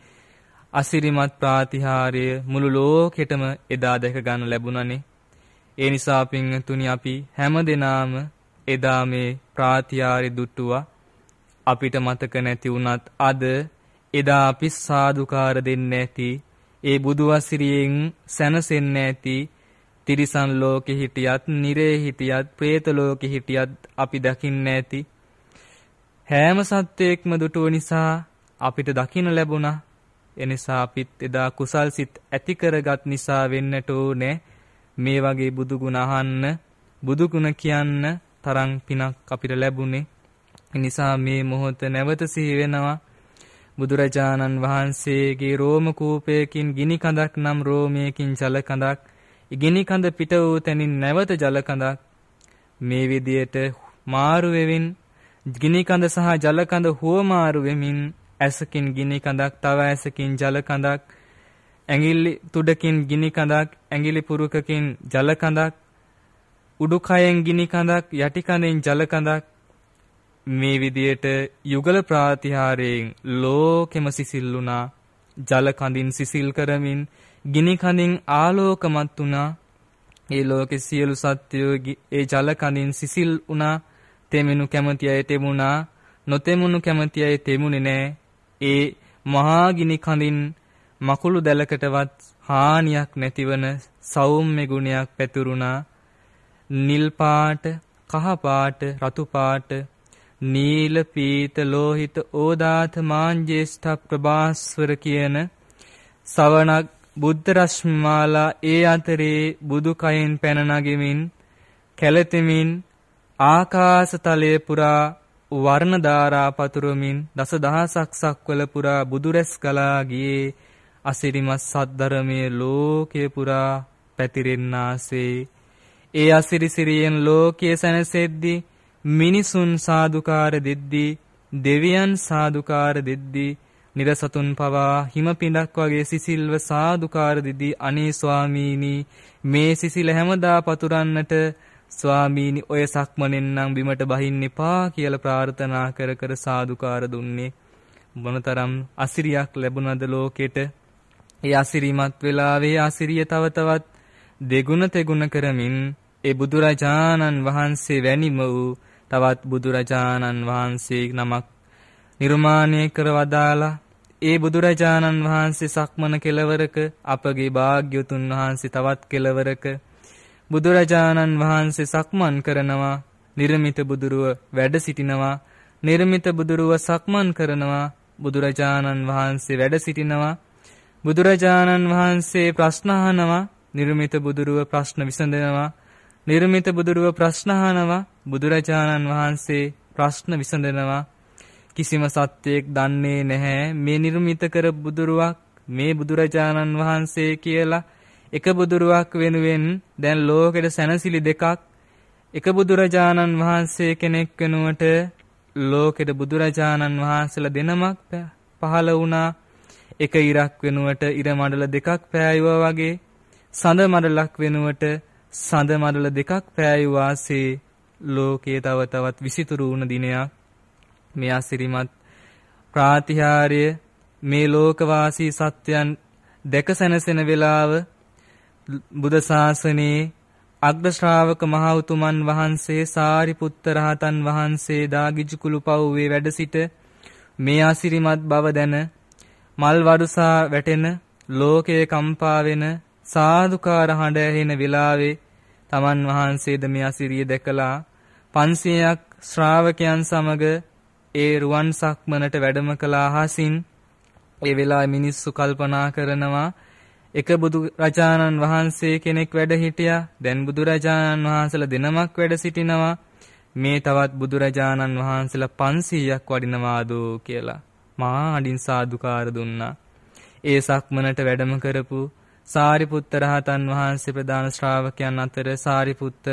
අසිරිමත් ප්‍රාතිහාර්ය මුළු ලෝකෙටම එදා දැක ගන්න ලැබුණනේ. ඒ නිසා පින්තුනි අපි හැමදෙනාම එදා මේ ප්‍රාතිහාර්ය දුටුවා. අපිට මතක නැති වුණත් අද එදා අපි සාදුකාර දෙන්න ඇති ඒ බුදු අසිරියෙන් සැනසෙන්න ඇති තිරිසන් ලෝකෙ හිටියත් නිරේ හිටියත් പ്രേත ලෝකෙ හිටියත් අපි දකින්න ඇති හැම සත්‍යයක්ම දුටුව නිසා අපිට දකින්න ලැබුණා. එනිසා අපිත් එදා කුසල් සිත් ඇති කරගත් නිසා වෙන්නට ඕනේ මේ වගේ බුදු ගුණ අහන්න, බුදු ගුණ කියන්න තරම් පිනක් අපිට ලැබුණේ. එනිසා මේ මොහොත නැවත සිහි වෙනවා. බුදුරජාණන් වහන්සේගේ රෝම කූපයකින් ගිනි කඳක් නම් රෝමයකින් ජල කඳක්, ගිනි කඳ පිට වූ තැනින් නැවත ජල කඳක් මේ විදියට මාරු වෙමින් ගිනි කඳ සහ ජල කඳ හුවමාරු වෙමින් ඇසකින් ගිනි කඳක් තව ඇසකින් ජල කඳක් ඇඟිලි තුඩකින් ගිනි කඳක් ඇඟිලි පුරුකකින් ජල කඳක් උඩුකයෙන් ගිනි කඳක් යටි කඳෙන් ජල කඳක් මේ විදියට යුගල ප්‍රාතිහාරයෙන් ලෝකෙම සිසිල් වුණා ජල කඳින් සිසිල් කරමින් ගිනි කඳින් ආලෝකමත් වුණා ඒ ලෝකෙ සියලු සත්වයෝ ඒ ජල කඳින් සිසිල් වුණා තෙමෙනු කැමති අය තෙමුණා නොතෙමුණු කැමති අය තෙමුනේ නෑ. ඒ මහා ගිනි කඳින් මකුළු දැලකටවත් හානියක් නැතිවන සෞම්‍ය ගුණයක් පැතුරුණා. නිල් පාට, කහ පාට, රතු පාට, නීල පීත ලෝහිත ඕදාත මාංජේෂ්ඨ ප්‍රභාස්වර කියන සවණක් බුද්ධ රශ්මිමාලා ඒ අතරේ බුදු කයෙන් පැන නගිමින් කැළතෙමින් ආකාශතලයේ පුරා වර්ණ ධාරා පතුරුමින් දස දහසක් සක්වල පුරා බුදුරැස් ගලා ගියේ අසිරිමත් සද්ධර්මයේ ලෝකේ පුරා පැතිරෙන්නාසේ ඒ අසිරිසිරියෙන් ලෝකයේ සැනසෙද්දි මිනිසුන් සාදුකාර දෙද්දී දෙවියන් සාදුකාර දෙද්දී නිරසතුන් පවා හිම පිඬක් වගේ සිසිල්ව සාදුකාර දෙදී අනේ ස්වාමීනි මේ සිසිල හැමදා පතුරන්නට ස්වාමීනි ඔය සක්මණෙන් නම් බිමට බහින්න එපා කියලා ප්‍රාර්ථනා කර කර සාදුකාර දුන්නේ. මොනතරම් අසිරියක් ලැබුණද ලෝකෙට. ඒ අසිරිමත් වෙලාවේ අසිරිය තව තවත් දෙගුණ තෙගුණ කරමින් ඒ බුදුරජාණන් වහන්සේ වැනිම වූ තවත් බුදුරජාණන් වහන්සේ නමක් නිර්මාණය කර වදාලා ඒ බුදුරජාණන් වහන්සේ සක්මන කෙලවරක අපගේ භාග්‍යතුන් වහන්සේ තවත් කෙලවරක බුදුරජාණන් වහන්සේ සක්මන් කරනවා නිර්මිත බුදුරුව වැඩ සිටිනවා නිර්මිත බුදුරුව සක්මන් කරනවා බුදුරජාණන් වහන්සේ වැඩ සිටිනවා බුදුරජාණන් වහන්සේ ප්‍රශ්න අහනවා නිර්මිත බුදුරුව ප්‍රශ්න විසඳනවා නිර්මිත බුදුරුව ප්‍රශ්න අහනවා බුදුරජාණන් වහන්සේ ප්‍රශ්න විසඳනවා කිසිම සත්‍යයක් දන්නේ නැහැ මේ නිර්මිත කර බුදුරුවක් මේ බුදුරජාණන් වහන්සේ කියලා එක බුදුරුවක් වෙනුවෙන් දැන් ලෝකෙට සැනසිලි දෙකක් එක බුදුරජාණන් වහන්සේ කෙනෙක් වෙනුවට ලෝකෙට බුදුරජාණන් වහන්සේලා දෙනමක් පහළ වුණා එක ඉරක් වෙනුවට ඉර මඩල දෙකක් පෑයුවා වගේ සඳ මඩලක් වෙනුවට සඳ මඩල දෙකක් පෑයුවාසේ ලෝකයේ තව තවත් විසිතුරු වුණ දිනයක් මේ අසිරිමත් ප්‍රාතිහාර්ය මේ ලෝකවාසී සත්‍යයන් දැක සැනසෙන වේලාව බුද ශාසනයේ අග්‍ර ශ්‍රාවක මහ උතුමන් වහන්සේ සාරිපුත්ත රහතන් වහන්සේ දාගිජු කුළුපව්වේ වැඩ සිට මේ අසිරිමත් බව දැන මල් වරුසා වැටෙන ලෝකයේ කම්පා වෙන සාදුකාර හඬ ඇහෙන වෙලාවේ තමන් වහන්සේද මේ අසිරිය දැකලා 500ක් ශ්‍රාවකයන් සමග ඒ රුවන් සක්මනට වැඩම කළ අහසින් ඒ වෙලාවේ මිනිස්සු කල්පනා කරනවා එක බුදු රජාණන් වහන්සේ කෙනෙක් වැඩ හිටියා. දැන් බුදු රජාණන් වහන්සලා දෙනමක් වැඩ සිටිනවා. මේ තවත් බුදු රජාණන් වහන්සලා 500ක් වඩිනවාද කියලා මහා අඩින් සාදුකාර දුන්නා. ඒ සක්මනට වැඩම කරපු සාරිපුත්ත රහතන් වහන්සේ ප්‍රධාන ශ්‍රාවකයන් අතර සාරිපුත්ත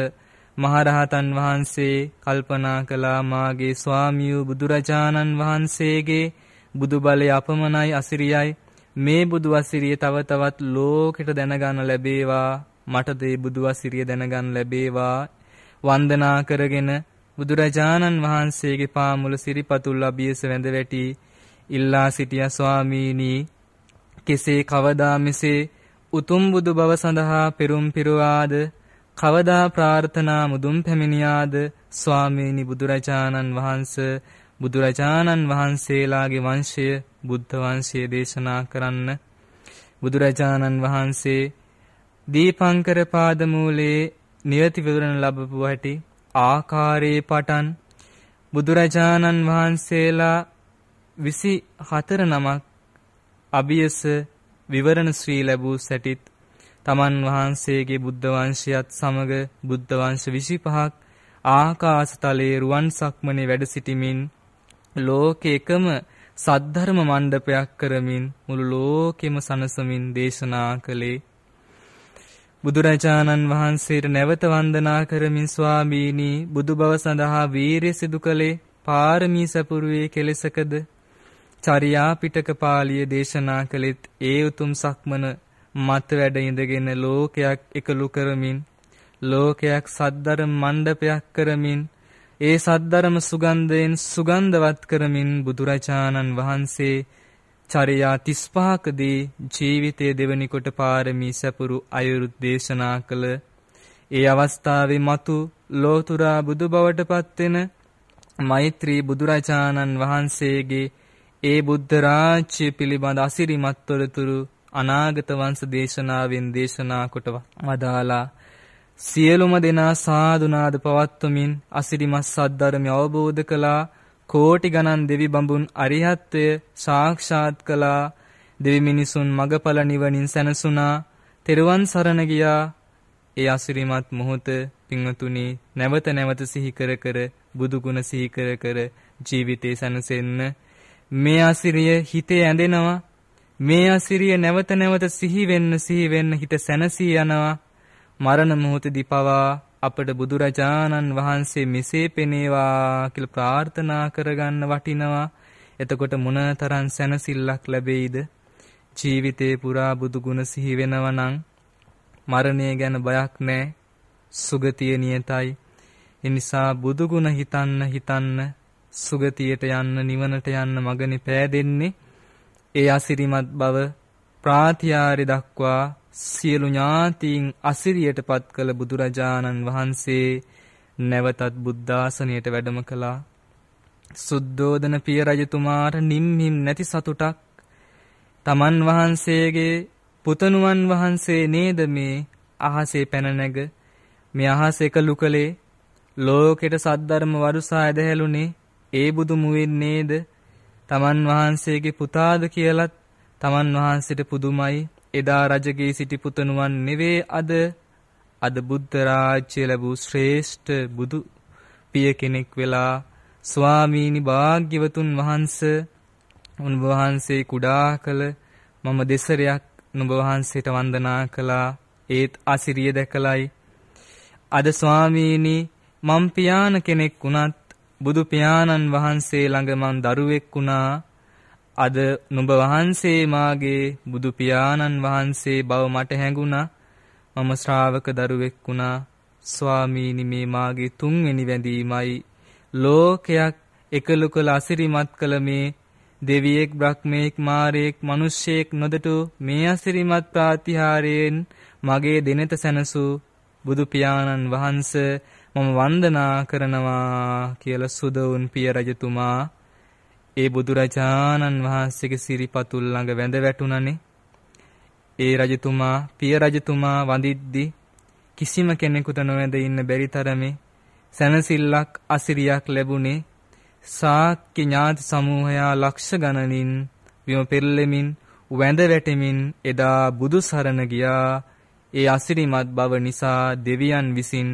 මහරහතන් වහන්සේ කල්පනා කළා මාගේ ස්වාමියෝ බුදුරජාණන් වහන්සේගේ බුදු බලය අපමණයි අසිරියයි මේ බුදු අසිරිය තව තවත් ලෝකෙට දැනගන්න ලැබේවා මට මේ බුදු අසිරිය දැනගන්න ලැබේවා වන්දනා කරගෙන බුදුරජාණන් වහන්සේගේ පාමුල සිරිපතුල් අභියස වැඳ වැටි ඉල්ලා සිටියා ස්වාමීනි කෙසේ කවදා මෙසේ උතුම් බුදු බව සඳහා පෙරුම් පිරුවාද කවදා ප්‍රාර්ථනා මුදුන් පැමිණියාද ස්වාමීනි බුදුරජාණන් වහන්ස බුදුරජාණන් වහන්සේලාගේ වංශය බුද්ධ වංශයේ දේශනා කරන්න බුදුරජාණන් වහන්සේ දීපංකර පාදමූලයේ නියති විවරණ ලැබපු හැටි ආකාරයේ පටන් බුදුරජාණන් වහන්සේලා 24 නමක් අභියස විවරණ ශ්‍රී ලැබූ සැටිත් තමන් වහන්සේගේ බුද්ධ වංශයත් සමග බුද්ධ වංශ 25ක් ආකාශතලයේ රුවන් සක්මනේ වැඩ සිටිමින් ලෝක එකම සද්ධර්ම මණ්ඩපයක් කරමින් මුළු ලෝකෙම සනසමින් දේශනා කළේ බුදුරජාණන් වහන්සේට නැවත වන්දනා කරමින් ස්වාමීනි බුදු බව සඳහා වීරිය සිදු කළේ පාරමී සපුරුවේ කෙලෙසකද චරියා පිටක පාළිය දේශනා කළෙත් ඒ උතුම් සක්මන මත වැඩ ඉඳගෙන ලෝකයක් එකලු කරමින් ලෝකයක් සද්ධර්ම මණ්ඩපයක් කරමින් ඒ සද්ධර්ම සුගන්ධයෙන් සුගන්ධවත් කරමින් බුදුරජාණන් වහන්සේ චරියා 35 දී ජීවිතයේ දෙවනි කොට පාරමී සපුරු අයුරු දේශනා කළ ඒ අවස්ථාවේ మతు ලෝතුරා බුදු බවට පත්වෙන මෛත්‍රී බුදුරජාණන් වහන්සේගේ ඒ බුද්ධ රාජ්‍ය පිළිබඳ අසිරිමත් තොරතුරු අනාගත වංශ දේශනාවෙන් දේශනා කොට වදාලා සියලුම දෙනා සාදුනාද පවත්වමින් අසිරිමත් සද්ධර්මය අවබෝධ කළා කෝටි ගණන් දෙවි බඹුන් අරිහත්ත්වය සාක්ෂාත් කළා දෙවි මිනිසුන් මගඵල නිවනින් සැනසුණා තෙරුවන් සරණ ගියා ඒ අසිරිමත් මොහොත පින්වතුනි නැවත නැවත සිහි කර කර බුදු ගුණ සිහි කර කර ජීවිතේ සැනසෙන්න මේ අසිරිය හිතේ ඇඳෙනවා මේ අසිරිය නැවත නැවත සිහි වෙන්න සිහි වෙන්න හිත සැනසී යනවා මරණ මොහොතදී පවා අපට බුදුරජාණන් වහන්සේ මෙසේ පෙනේවා කියලා ප්‍රාර්ථනා කරගන්න වටිනවා. එතකොට මොනතරම් සැනසෙල්ලක් ලැබෙයිද? ජීවිතේ පුරා බුදු ගුණ සිහි වෙනවා නම් මරණය ගැන බයක් නැහැ. සුගතිය නියතයි. ඒ නිසා බුදු ගුණ හිතන්න හිතන්න සුගතියට යන්න නිවනට යන්න මගනේ පෑදෙන්නේ. ඒ අසිරිමත් බව ප්‍රාතිහාර්ය දක්වා සියලු ඥාතීන් අසිරියට පත් කළ බුදුරජාණන් වහන්සේ නැවතත් බුද්ධාසනයට වැඩම කළා. සුද්ධෝදන පිය රජතුමාට නිම්හිම් නැති සතුටක් තමන් වහන්සේගේ පුතණුවන් වහන්සේ නේද මේ අහසේ පැන නැග මේ අහස එකලු කළේ ලෝකෙට සද්ධර්ම වරුසා ඇදහැළුනේ ඒ බුදු මුවෙන් නේද තමන් වහන්සේගේ පුතාද කියලත් තමන් වහන්සේට පුදුමයි එදා රජගේ සිටි පුතණුවන් නෙවේ අද අද බුද්ධ රාජ්‍ය ලැබූ ශ්‍රේෂ්ඨ බුදු පිය කෙනෙක් වෙලා ස්වාමීනි භාග්‍යවතුන් වහන්ස උන් වහන්සේ කුඩා කල මම දෙසරයක් නුඹ වහන්සේට වන්දනා කළා ඒත් අසිරිය දැකලයි අද ස්වාමීනි මම් පියාණ කෙනෙක් වුණත් බුදු පියාණන් වහන්සේ ළඟ මං දරුවෙක් වුණා අද නුඹ වහන්සේ මාගේ බුදු පියාණන් වහන්සේ බව මට හැඟුණා. මම ශ්‍රාවක දරුවෙක් වුණා. ස්වාමීනි මේ මාගේ තුන්වෙනි වැඳීමයි ලෝකයක් එකලු කළ අසිරිමත් කළ මේ දෙවියෙක් බ්‍රහ්මයෙක් මාරයෙක් මිනිස්සෙක් නොදටු මේ අසිරිමත් ප්‍රාතිහාරයෙන් මගේ දෙනත සැනසූ බුදු පියාණන් වහන්ස මම වන්දනා කරනවා කියලා සුදවුන් පිය රජතුමා ඒ බුදුරජාණන් වහන්සේගේ සිරිපතුල් ළඟ වැඳ වැටුණනේ. ඒ රජතුමා පිය රජතුමා වඳිද්දී කිසිම කෙනෙකුට නොවැඳ ඉන්න බැරි තරමේ සැනසෙල්ලක් අසිරියක් ලැබුණේ සාක්්‍ය ඥාති සමූහයා ලක්ෂ ගණනින් විම පෙරලෙමින් වැඳ වැටෙමින් එදා බුදු සරණ ගියා ඒ අසිරිමත් බව නිසා දෙවියන් විසින්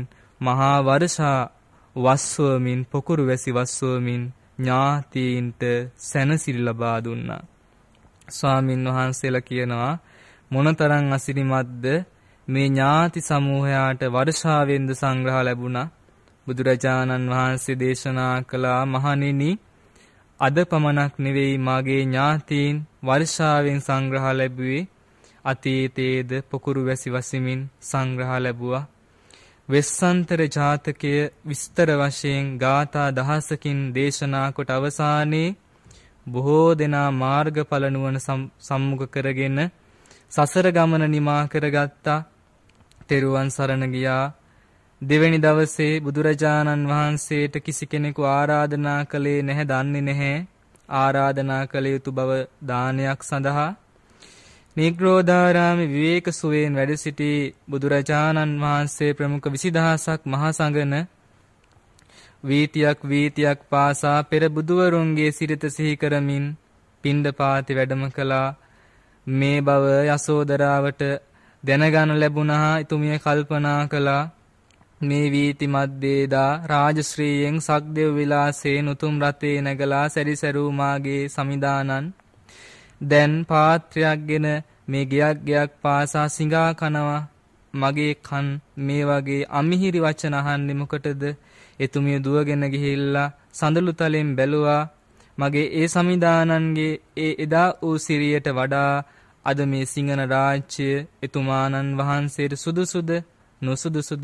මහා වර්ෂා වස්සවමින් පොකුරු වැසි වස්සවමින් ඥාතීන්ට සැනසිරි ලබා දුන්නා. ස්වාමින් වහන්සේලා කියනවා මොනතරම් අසිරිමත්ද මේ ඥාති සමූහයාට වර්ෂාවෙන්ද සංග්‍රහ ලැබුණා. බුදුරජාණන් වහන්සේ දේශනා කළා මහණෙනි අද පමණක් නෙවෙයි මාගේ ඥාතීන් වර්ෂාවෙන් සංග්‍රහ ලැබුවේ අතීතයේද පොකුරු වැසි වසමින් සංග්‍රහ ලැබුවා වෙස්සන්තර ජාතකය විස්තර වශයෙන් ગાථා දහසකින් දේශනා කොට අවසානයේ බොහෝ දෙනා මාර්ගඵල නුවණ සම්මුඛ කරගෙන සසර ගමන නිමා කරගත්තා. තෙරුවන් සරණ ගියා. දෙවැනි දවසේ බුදුරජාණන් වහන්සේට කිසි කෙනෙකු ආරාධනා කළේ නැහැ දන්නේ නැහැ ආරාධනා කළ යුතු බව දානයක් සඳහා නිග්‍රෝධාරාමේ විවේක සුවේන් වැඩ සිටි බුදුරජාණන් වහන්සේ ප්‍රමුඛ 20000ක් මහා සංඝන වීතියක් වීතියක් පාසා පෙර බුදුවරුන්ගේ සිරිත සිහි කරමින් පින්ඩපාති වැඩම කළා මේ බව යසෝදරාවට දැනගනු ලැබුණා ඉතුමිය කල්පනා කළා මේ වීති මැද්දේදා රාජශ්‍රීයෙන් සක්දෙව් විලාසයෙන් උතුම් රතේ නැගලා සැරිසරූ මාගේ සමිදානන් දැන් පාත්‍රයක්ගෙන මේ ගයක් ගයක් පාසා සිඟා කනවා මගේ කන් මේ වගේ අමිහිරි වචන අහන්නේ මොකටද එතුමිය දුවගෙන ගිහිල්ලා සඳලු තලෙන් බැලුවා මගේ ඒ සමිදානන්ගේ ඒ එදා වූ සිරියට වඩා අද මේ සිංහන රාජ්‍යය එතුමාණන් වහන්සේට සුදුසුද නොසුදුසුද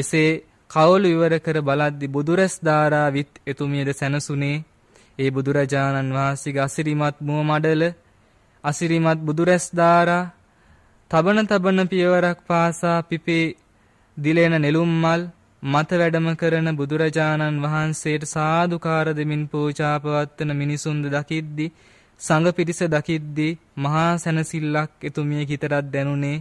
එසේ කවුළු විවර කර බලද්දි බුදුරැස් ධාරාවිත් එතුමියද සැනසුනේ ඒ බුදුරජාණන් වහන්සේගේ අසිරිමත් මුව මඩල අසිරිමත් බුදුරැස් දාරා තබන තබන පියවරක් පාසා පිපේ දිලෙන නෙළුම් මල් මත වැඩම කරන බුදුරජාණන් වහන්සේට සාදුකාර දෙමින් පූජා පවත්වන මිනිසුන්ද දකිද්දි සංඝ පිරිස දකිද්දි මහා සැනසෙල්ලක් එතුමිය හිතරක් දැනුනේ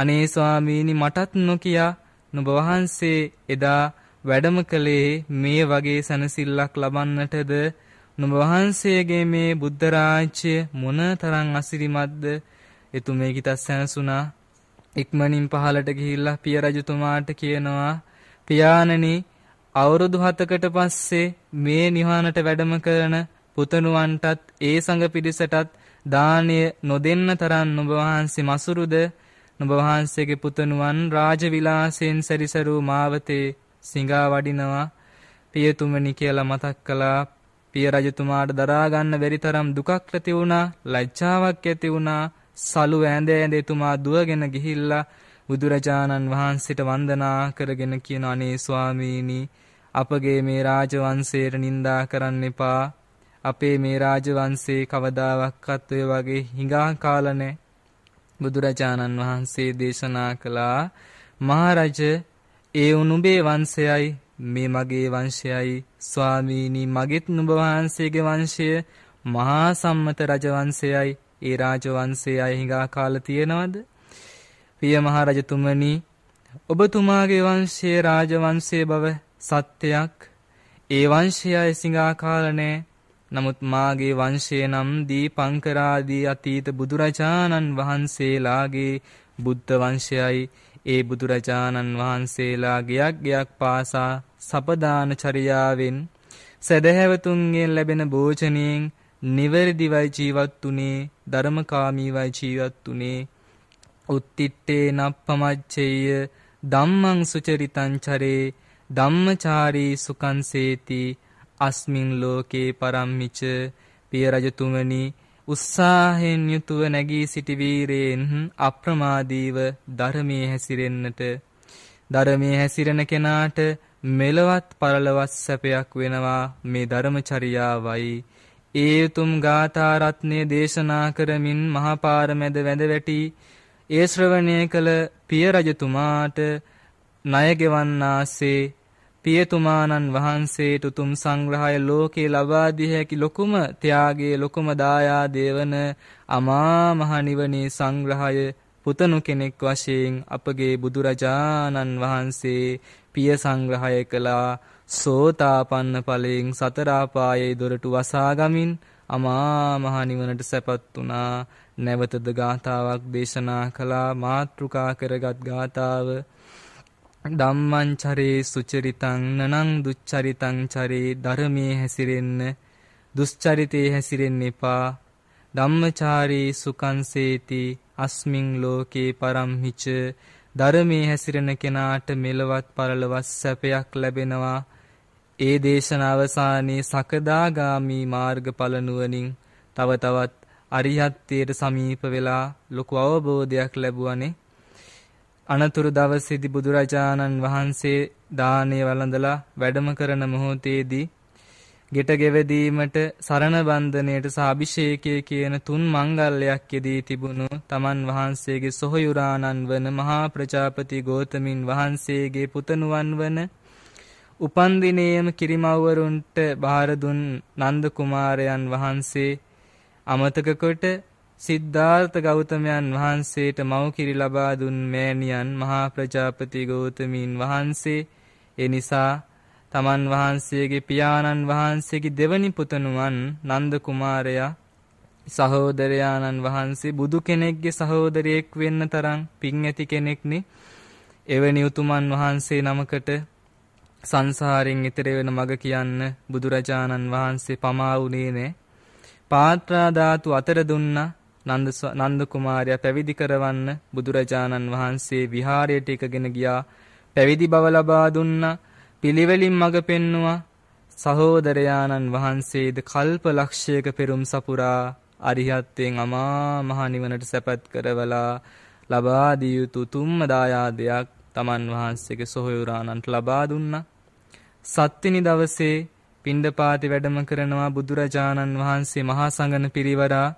අනේ ස්වාමීනි මටත් නොකියා නුඹ වහන්සේ එදා වැඩම කළේ මේ වගේ සැනසෙල්ලක් ලබන්නටද නුඹ වහන්සේගේ මේ බුද්ධ රාජ්‍ය මොන තරම් අසිරිමත්ද? එතුමේ කිතස් සැනසුණා. ඉක්මනින් පහලට ගිහිල්ලා පිය රජතුමාට කියනවා පියාණනි අවුරුදු 7කට පස්සේ මේ නිවහනට වැඩම කරන පුතණුවන්ටත් ඒ සංඝ පිරිසටත් දානය නොදෙන්න තරම් නුඹ වහන්සේ මසුරුද නුඹ වහන්සේගේ පුතණුවන් රාජවිලාසයෙන් සැරිසරූ මාවතේ සිඟා වඩිනවා පියතුමනි කියලා මතක් කළා පිය රජතුමාට දරා ගන්න බැරි තරම් දුකක් ඇති වුණා, ලැජ්ජාවක් ඇති වුණා. සලු ඇඳ ඇඳ එතුමා දුවගෙන ගිහිල්ලා බුදුරජාණන් වහන්සේට වන්දනා කරගෙන කියන අනේ ස්වාමීනි අපගේ මේ රාජවංශයට නිඳා කරන්න එපා. අපේ මේ රාජවංශේ කවදාවත් ඔය වගේ හිඟා කාලනේ බුදුරජාණන් වහන්සේ දේශනා කළා මහරජ ඒ උනුඹේ වංශයයි මේ මගේ වංශයයි ස්වාමීනි මගෙත් නුඹ වහන්සේගේ වංශය මහා සම්මත රජ වංශයයි ඒ රාජ වංශයයි හිඟා කාල තියනවද පිය මහ රජතුමනි ඔබතුමාගේ වංශයේ රාජ වංශයේ බව සත්‍යයක් ඒ වංශයයි සිඟා කාල නැහැ නමුත් මාගේ වංශය නම් දීපංකරාදී අතීත බුදුරජාණන් වහන්සේලාගේ බුද්ධ වංශයයි ඒ බුදුරජාණන් වහන්සේලා ගයක් ගයක් පාසා සපදාන චරියාවෙන් සදහැවතුන්ගෙන් ලැබෙන භෝජනයෙන් නිවැරදිවයි ජීවත් උනේ ධර්මකාමීවයි ජීවත් උනේ උත්තිට්ඨේ නප්පමච්චේය ධම්මං සුචරිතං චරේ ධම්මචාරී සුකංසේති අස්මින් ලෝකේ පරම්මිච පිය රජතුමනි උස්සාහෙන් යුතුව නැගී සිටි වීරයන් අප්‍රමාදීව ධර්මයේ හැසිරෙන්නට ධර්මයේ හැසිරෙන කෙනාට මෙලවත් පරලවත් සැපයක් වෙනවා මේ ධර්මචරියාවයි ඒ උතුම් ගාථා රත්නයේ දේශනා කරමින් මහපාර මැද වැඳ වැටි ඒ ශ්‍රවණය කළ පිය රජතුමාට ණය ගෙවන්නාසේ පියතුමාණන් වහන්සේට උතුම් සංග්‍රහය ලෝකේ ලබා දිය හැකි ලොකුම ත්‍යාගයේ ලොකුම දායාදේ වන අමා මහ නිවනේ සංග්‍රහය පුතණු කෙනෙක් වශයෙන් අපගේ බුදුරජාණන් වහන්සේ පිය සංග්‍රහය කළා සෝතාපන්න ඵලයෙන් සතර ආපායේ දොරටු වසාගමින් අමා මහ නිවනට සැපත් වුණා නැවතද ගාතාවක් දේශනා කළා මාත්‍රුකා කරගත් ගාතාව ධම්මං චරේ සුචරිතං නනං දුච්චරිතං චරේ ධර්මයේ හැසිරෙන්න දුස්චරිතේ හැසිරෙන්න එපා ධම්මචාරී සුකංසේති අස්මින් ලෝකේ පරම්හිච ධර්මයේ හැසිරෙන කෙනාට මෙලවත් පරලොවත් සැපයක් ලැබෙනවා. ඒ දේශන අවසානයේ සකදාගාමි මාර්ගඵල නුවණින් තව තවත් අරිහත්ත්වයට සමීප වෙලා ලොකු අවබෝධයක් ලැබුවානේ. අනතුරු දවසේදී බුදුරජාණන් වහන්සේ දානේ වළඳලා වැඩම කරන මොහොතේදී ගෙට ගෙවදීමට සරණ බන්ධනයට සහ අභිෂේකයේ කියන තුන් මංගල්‍යයක් යෙදී තිබුණු තමන් වහන්සේගේ සොහයුරාණන් වන මහා ප්‍රජාපති ගෝතමින් වහන්සේගේ පුතණුවන් වන උපන්දිනේම කිරිමව්වරුන්ට බාර දුන් නන්ද කුමාරයන් වහන්සේ අමතක කොට සිද්ධාර්ථ ගෞතමයන් වහන්සේට මව්කිරි ලබා දුන් මෑණියන් මහා ප්‍රජාපති ගෝතමින් වහන්සේ ඒ නිසා තමන් වහන්සේගේ පියාණන් වහන්සේගේ දෙවනි පුතණුවන් නන්ද කුමාරයා සහෝදරයාණන් වහන්සේ බුදු කෙනෙක්ගේ සහෝදරයෙක් වෙන්න තරම් පිං ඇති කෙනෙක්නේ. එවැනි උතුමන් වහන්සේ නමකට සංසාරයෙන් ඈතර වෙන මඟ කියන්න බුදුරජාණන් වහන්සේ පමා වුණේ නෑ. පාත්‍රා ධාතු අතර දුන්නා නන්ද නන්ද කුමාරයා පැවිදි කරවන්න බුදුරජාණන් වහන්සේ විහාරයට එකගෙන ගියා පැවිදි බව ලබා දුන්නා පිළිවෙලින් මඟ පෙන්නවා සහෝදරයාණන් වහන්සේද කල්ප ලක්ෂයක පෙරුම් සපුරා අරිහත්යෙන් අමා මහ නිවනට සැපත් කරවලා ලබා දිය යුතු තුම්ම දායාදයක් තමන් වහන්සේගේ සොහොයුරාණන්ට ලබා දුන්නා. සත්තිනි දවසේ පිණ්ඩපාති වැඩම කරනවා බුදුරජාණන් වහන්සේ මහා සංඝන පිරිවරා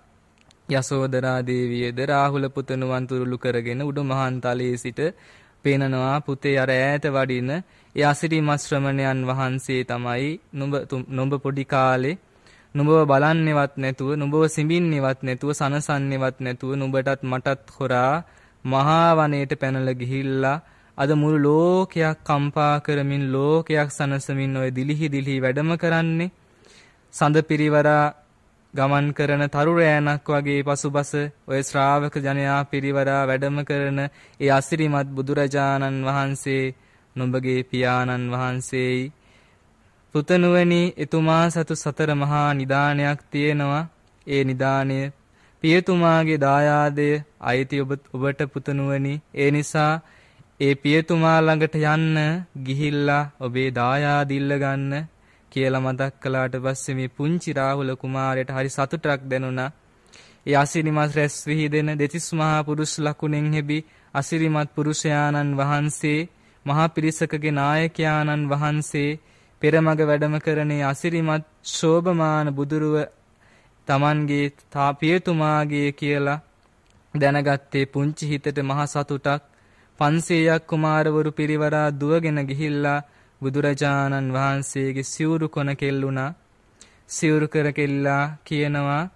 යසෝදරා දේවියද රාහුල පුතණුවන් තුරුළු කරගෙන උඩු මහාන්තලයේ සිට පේනනවා පුතේ අර ඈත වඩින ඒ අසිරිමත් ශ්‍රමණයන් වහන්සේ තමයි නුඹ නුඹ පොඩි කාලේ නුඹව බලන්නේවත් නැතුව නුඹව සිඹින්නේවත් නැතුව සනසන්නේවත් නැතුව නුඹටත් මටත් හොරා මහා වනයේට පැනලා ගිහිල්ලා අද මුළු ලෝකයක් කම්පා කරමින් ලෝකයක් සනසමින් ওই දිලිහි දිලිහි වැඩම කරන්නේ සඳ පිරිවරා ගමන් කරන තරු රෑනක් වගේ පසුබස ඔය ශ්‍රාවක ජනයා පිරිවරා වැඩම කරන ඒ අසිරිමත් බුදුරජාණන් වහන්සේ නුඹගේ පියාණන් වහන්සේයි පුතනුවනි එතුමා සතු සතර මහා නිදානයක් තියෙනවා ඒ නිදානය පියතුමාගේ දායාදය අයිති ඔබ ඔබට පුතනුවනි ඒ නිසා ඒ පියතුමා ළඟට යන්න ගිහිල්ලා ඔබේ දායාදිල්ල ගන්න කියලා මතක් කළාට පස්සේ මේ පුංචි රාහුල කුමාරයට හරි සතුටක් දැනුණා. ඒ අසිරිමත් රැස් විහිදෙන දෙතිස් මහා පුරුෂ ලකුණෙන් හෙබි අසිරිමත් පුරුෂයාණන් වහන්සේ මහා පිරිසකගේ නායකයාණන් වහන්සේ පෙරමග වැඩම කරනේ අසිරිමත් ශෝභමාන බුදුරුව Tamanගේ තාපියතුමාගේ කියලා දැනගත්තේ පුංචි හිතට මහ සතුටක් 500ක් කුමාරවරු පිරිවරා දුවගෙන ගිහිල්ලා බුදුරජාණන් වහන්සේගේ සිවුරු කොන කෙල්ලුණා. සිවුරු කර කෙල්ලා කියනවා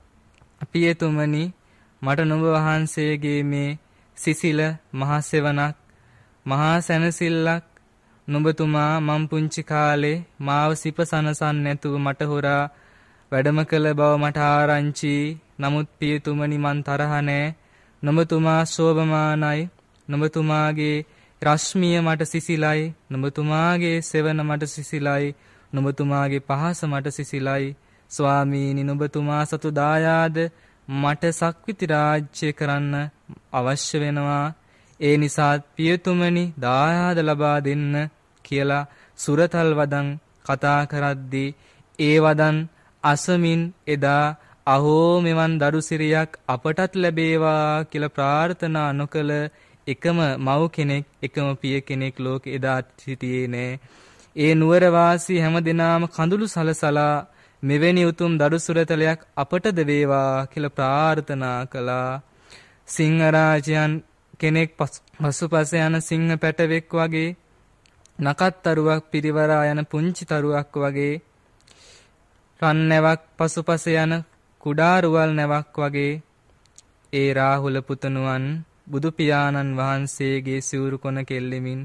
පියතුමනි මට නුඹ වහන්සේගේ මේ සිසිල මහසෙවණක් මහා සැනසෙල්ලක් නුඹතුමා මම් පුංචි කාලේ මාව සිපසනසන් නැතුව මට හොරා වැඩම කළ බව මට ආරංචි නමුත් පියතුමනි මන් තරහ නෑ නුඹතුමා ශෝභමානයි නුඹතුමාගේ රශ්මිය මට සිසිලයි නුඹතුමාගේ සෙවන මට සිසිලයි නුඹතුමාගේ පහස මට සිසිලයි ස්වාමීනි නුඹතුමා සතු දායාද මට සක්විති රාජ්‍ය කරන්න අවශ්‍ය වෙනවා ඒ නිසාත් පියතුමනි දායාද ලබා දෙන්න කියලා සුරතල් වදන් කතා කරද්දී ඒ වදන් අසමින් එදා අහෝ මෙවන් දරුසිරියක් අපටත් ලැබේවා කියලා ප්‍රාර්ථනා නොකළ එකම මව් කෙනෙක් එකම පිය කෙනෙක් ලෝකෙ එදා සිටියේ නෑ. ඒ නුවර වාසී හැමදෙනාම කඳුළු සලසලා මෙවැනි උතුම් දරු සුරතලයක් අපටද වේවා කියලා ප්‍රාර්ථනා කළා. සිංහරාජයන් කෙනෙක් පසුපස යන සිංහ පැටවෙක් වගේ නකත්තරුවක් පිරිවරා යන පුංචි තරුවක් වගේ රන්නැවක් පසුපස යන කුඩා රුවල් නැවක් වගේ ඒ රාහුල පුතණුවන් බුදු පියාණන් වහන්සේගේ සිවුරු කොන කෙල්ලෙමින්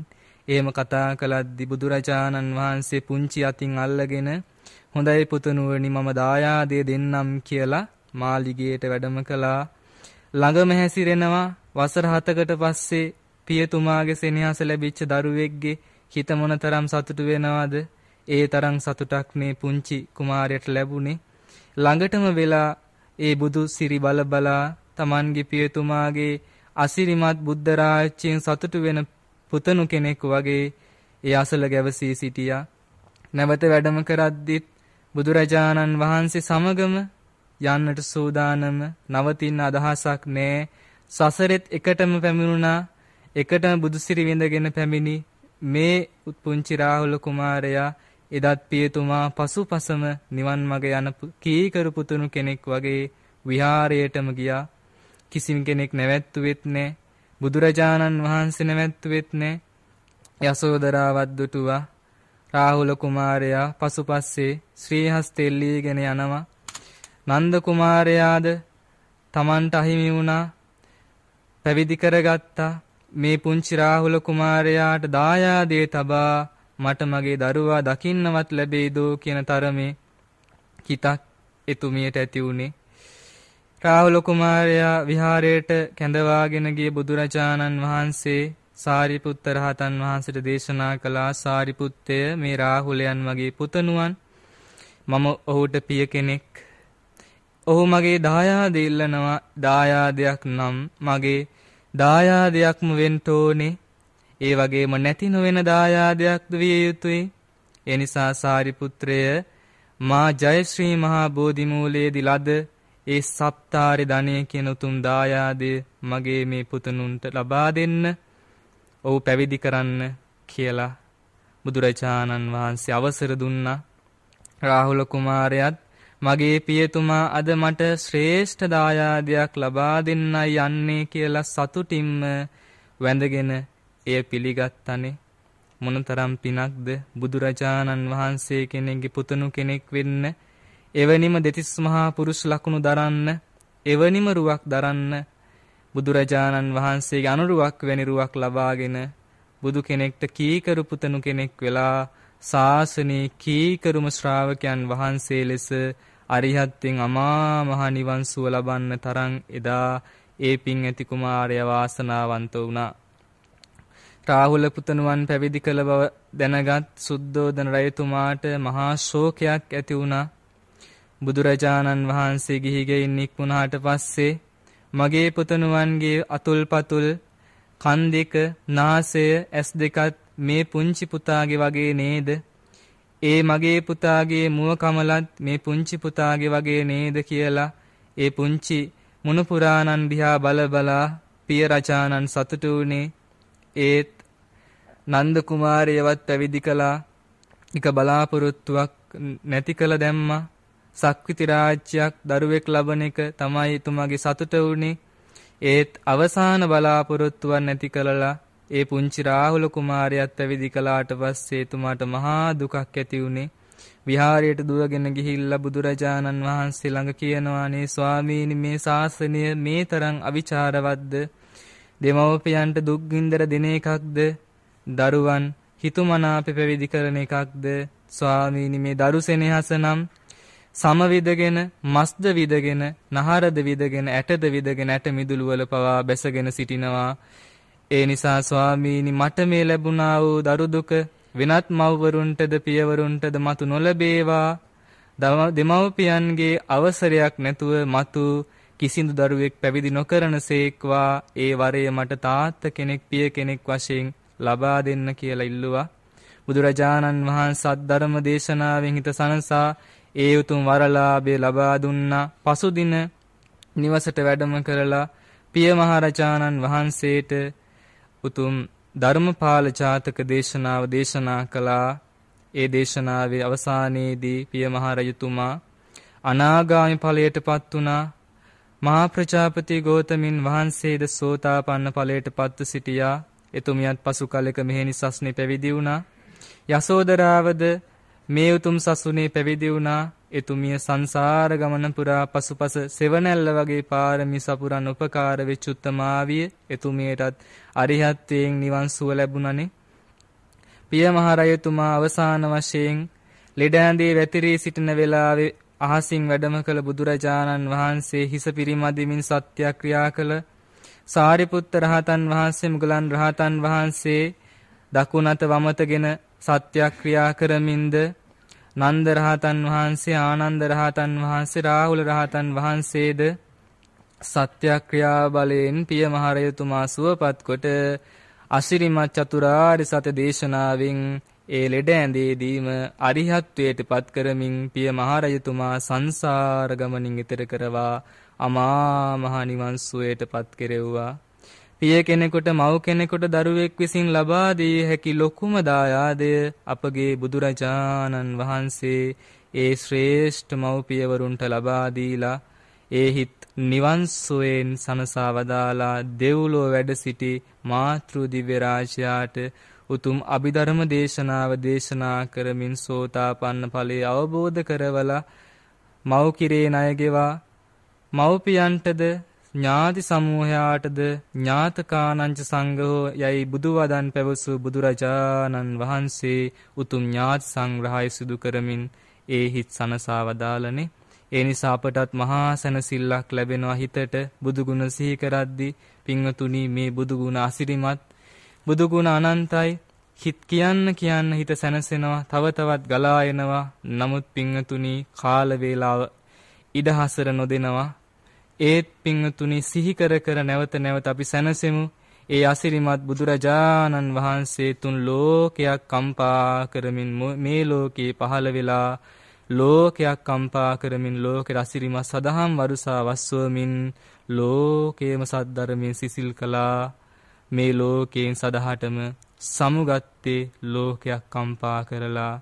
එහෙම කතා කළද්දි බුදුරජාණන් වහන්සේ පුංචි අතින් අල්ලගෙන හොඳයි පුතණුවනි මම දායාදය දෙන්නම් කියලා මාලිගයට වැඩම කළා ළඟම හැසිරෙනවා වසර 7කට පස්සේ පියතුමාගේ සෙනෙහස ලැබිච්ච දරුවෙක්ගේ හිත මොනතරම් සතුටු වෙනවද ඒ තරම් සතුටක් මේ පුංචි කුමාරයට ලැබුණේ ළඟටම වෙලා ඒ බුදු සිරි බල බලා Tamange පියතුමාගේ අසිරිමත් බුද්ධ රාජ්‍යයෙන් සතුටු වෙන පුතණු කෙනෙක් වගේ ඒ අසල ගැවසී සිටියා. නැවත වැඩම කරද්දිත් බුදුරජාණන් වහන්සේ සමගම යන්නට සූදානම නවතින්න අදහසක් නෑ. සසරෙත් එකටම පැමිණුණා. එකටම බුදුසිරි විඳගෙන පැමිණි මේ උත්පුංචි රාහුල කුමාරයා එදත් පියතුමා පසුපසම නිවන් මඟ යන කීකරු පුතුණු කෙනෙක් වගේ විහාරයටම ගියා කිසිම කෙනෙක් නැවැත්තුවෙත් නෑ. බුදුරජාණන් වහන්සේ නැවැත්තුවෙත් නෑ. යසෝදරාවත් දුටුවා. රාහුල කුමාරයා පසුපස්සේ ශ්‍රීහස්ත එල්ලීගෙන යනවා. නන්ද කුමාරයාද තමන්ට අහිමි වුණා. පැවිදි කරගත්තා. මේ පුංචි රාහුල කුමාරයාට දායාදේ තබා මට මගේ දරුවා දකින්නවත් ලැබෙයිදෝ කියන තරමේ හිතක් එතුමියට ඇති වුණේ රාහුල කුමාරයා විහාරයට කැඳවාගෙන ගිය බුදුරජාණන් වහන්සේ සාරිපුත්ත රහතන් වහන්සේට දේශනා කළා සාරිපුත්තය මේ රාහුලයන් වගේ පුතණුවන් මම ඔහුට පිය කෙනෙක් ඔහු මගේ දායාද ඉල්ලනවා දායාදයක් නම් මගේ දායාදයක්ම වෙන්න ඕනේ ඒ වගේම නැති නොවන දායාදයක්ද විය යුතුයි ඒ නිසා සාරිපුත්‍රය මා ජයශ්‍රී මහා බෝධි මූලයේදී ලද ඒ සප්තාරි ධනය කියන උතුම් දායාදය මගේ මේ පුතුණුන්ට ලබා දෙන්න ඔව් පැවිදි කරන්න කියලා බුදුරජාණන් වහන්සේ අවසර දුන්නා රාහුල කුමාරයාත් මගේ පියතුමා අද මට ශ්‍රේෂ්ඨ දායාදයක් ලබා දෙන්නයි යන්නේ කියලා සතුටින්ම වැඳගෙන එය පිළිගත්තනේ මොනතරම් පිනක්ද බුදුරජාණන් වහන්සේ කෙනෙක්ගේ පුතුණු කෙනෙක් වෙන්න එවැනිම දෙතිස් මහා පුරුෂ ලකුණු දරන්න එවැනිම රුවක් දරන්න බුදුරජාණන් වහන්සේගේ අනුරුවක් වැනි රුවක් ලබාගෙන බුදු කෙනෙක්ට කීකරු පුතණු කෙනෙක් වෙලා සාසනේ කීකරුම ශ්‍රාවකයන් වහන්සේ ලෙස අරිහත්යෙන් අමා මහ නිවන් සුව ලබන්න තරම් එදා ඒ පිං ඇති කුමාරය වාසනාවන්ත වුණා. රාහුල පුතණුවන් පැවිදි කළ බව දැනගත් සුද්ධෝදන රජතුමාට මහා ශෝකයක් ඇති වුණා. බුදුරජාණන් වහන්සේ ගිහිගෙයින් නික්මුණාට පස්සේ මගේ පුතණුවන්ගේ අතුල්පතුල් කන් දෙක නාසය ඇස් දෙකත් මේ පුංචි පුතාගේ වගේ නේද? ඒ මගේ පුතාගේ මුව කමලත් මේ පුංචි පුතාගේ වගේ නේද කියලා ඒ පුංචි මුණුපුරාණන් දිහා බල බලා පිය රජාණන් සතුටු වුණේ ඒත් නන්ද කුමාරයවත් පැවිදි කළා එක බලාපොරොත්තුවක් නැති කළ දැම්මා සක්විති රාජ්‍යයක් දරුවෙක් ලබන එක තමයි එතුමාගේ සතුට වුණේ. ඒත් අවසාන බලාපොරොත්තුවක් නැති කළලා ඒ පුංචි රාහුල කුමාරයාත් පැවිදි කළාට පස්සේ එතුමාට මහා දුකක් ඇති වුණේ. විහාරයට දුවගෙන ගිහිල්ලා බුදුරජාණන් වහන්සේ ළඟ කියනවානේ ස්වාමීනි මේ ශාසනය මේ තරම් අවිචාරවත්ද දෙමව්පියන්ට දුක් ගින්දර දෙන එකක්ද දරුවන් හිතුමනාප පැවිදි කරන එකක්ද ස්වාමීනි මේ දරු සෙනෙහස නම් සම විදගෙන මස්ද විදගෙන නහරද විදගෙන ඇටද විදගෙන ඇට මිදුළු වල පවා බැසගෙන සිටිනවා ඒ නිසා ස්වාමීනි මට මේ ලැබුණා වූ දරු දුක වෙනත් මව්වරුන්ටද පියවරුන්ටද මතු නොලැබේවා දෙමව්පියන්ගේ අවසරයක් නැතුව මතු කිසිදු දරුවෙක් පැවිදි නොකරනසේක්වා ඒ වරය මට තාත්ත කෙනෙක් පිය කෙනෙක් වශයෙන් ලබා දෙන්න කියලා ඉල්ලුවා බුදුරජාණන් වහන්සේ සද්ධර්ම දේශනාවෙන් හිත සනසා ඒ උතුම් වරලාභය ලබා දුන්නා. පසුදින නිවසට වැඩම කරලා පිය මහරජාණන් වහන්සේට උතුම් ධර්මපාල ජාතක දේශනාව දේශනා කළා. ඒ දේශනාවේ අවසානයේදී පිය මහරජතුමා අනාගාමි ඵලයටපත් වුණා මහා ප්‍රජාපති ගෝතමින් වහන්සේද සෝතාපන්න ඵලයටපත්ව සිටියා එතුමියත් පසු කලෙක මෙහෙණි සස්නේ පැවිදි වුණා යසෝදරාවද මේ උතුම් සසුනේ පැවිදි වුණා එතුමිය සංසාර ගමන පුරා පසුපස සෙවණැල්ල වගේ පාරමී සපුරන් උපකාර වෙච්ච උත්තමාවිය එතුමියටත් අරිහත්ත්වයෙන් නිවන් සුව ලැබුණනේ පිය මහරජතුමා අවසාන වශයෙන් ලෙඩ ඇඳේ වැතිරී සිටින වෙලාවේ අහසින් වැඩම කළ බුදුරජාණන් වහන්සේ හිස පිරිමදිමින් සත්‍යක්‍රියා කළ සාරිපුත්ත රහතන් වහන්සේ මුගලන් රහතන් වහන්සේ දකුණත වමතගෙන සත්‍යක්‍රියා කරමින්ද නන්ද රහතන් වහන්සේ ආනන්ද රහතන් වහන්සේ රාහුල රහතන් වහන්සේද සත්‍යක්‍රියා බලයෙන් පිය මහරජතුමා සුවපත් කොට අසිරිමත් චතුරාර්ය සත්‍ය දේශනාවෙන් ඒ ලෙඩ ඇඳේදීම අරිහත්වයට පත් කරමින් පිය මහරජතුමා සංසාර ගමනින් ඈතර කරවා අමා මහ නිවන් සුවයට පත් කෙරෙව්වා පිය කෙනෙකුට මව් කෙනෙකුට දරුවෙක් විසින් ලබා දී හැකි ලොකුම දායාදය අපගේ බුදුරජාණන් වහන්සේ ඒ ශ්‍රේෂ්ඨ මව්පියවරුන්ට ලබා දීලා ඒ හිත් නිවන් සුවයෙන් සනසා වදාලා දෙව්ලෝ වැඩ සිටි මාතෘ දිව්‍ය රාජයාට උතුම් අභිධර්ම දේශනාව දේශනා කරමින් සෝතාපන්න ඵලයේ අවබෝධ කරවලා මව් කිරේ ණයගෙවා මව්පියන්ටද ඥාති සමූහයාටද ඥාතකානංච සංඝෝ යයි බුදුවදන් පැවසූ බුදුරජාණන් වහන්සේ උතුම් ඥාති සංග්‍රහය සිදු කරමින් ඒ හිත් සනසා වදාළනේ ඒ නිසා අපටත් මහා සැනසෙල්ලක් ලැබෙනවා හිතට බුදුගුණ සිහි කරද්දී පින්වතුනි මේ බුදුගුණ අසිරිමත් බුදුගුණ අනන්තයි හිත කියන්න කියන්න හිත සැනසෙනවා තව තවත් ගලා එනවා නමුත් පින්වතුනි කාල වේලාව ඉඩහසර නොදෙනවා ඒත් පිංතුනි සිහිකර කර නැවත නැවත අපි සැනසෙමු. ඒ අසිරිමත් බුදුරජාණන් වහන්සේ තුන් ලෝකයක් කම්පා කරමින් මේ ලෝකේ පහළ වෙලා ලෝකයක් කම්පා කරමින් ලෝකේ රසිරිමත් සදහම් වරුසා වස්වමින් ලෝකේම සද්ධර්මයෙන් සිසිල් කළා මේ ලෝකයෙන් සදහටම සමුගත්තේ ලෝකයක් කම්පා කරලා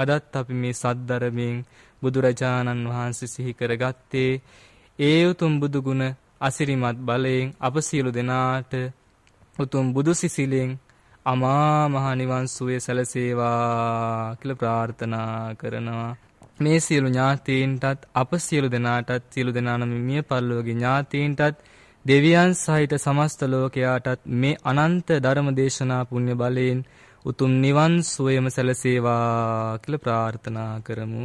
අදත් අපි මේ සද්ධර්මයෙන් බුදුරජාණන් වහන්සේ සිහි කරගත්තේ ඒ උතුම් බුදු ගුණ අසිරිමත් බලයෙන් අප සියලු දෙනාට උතුම් බුදු සිසිලෙන් අමා මහ නිවන් සුවේ සැලසේවා කියලා ප්‍රාර්ථනා කරනවා. මේ සියලු ඥාතීන්ටත් අප සියලු දෙනාටත් සියලු දෙනා නම් මිය පරලෝකේ ඥාතීන්ටත් දෙවියන් සහිත සමස්ත ලෝකයාටත් මේ අනන්ත ධර්ම දේශනා පුණ්‍ය බලයෙන් උතුම් නිවන් සුවයම සැලසේවා කියලා ප්‍රාර්ථනා කරමු.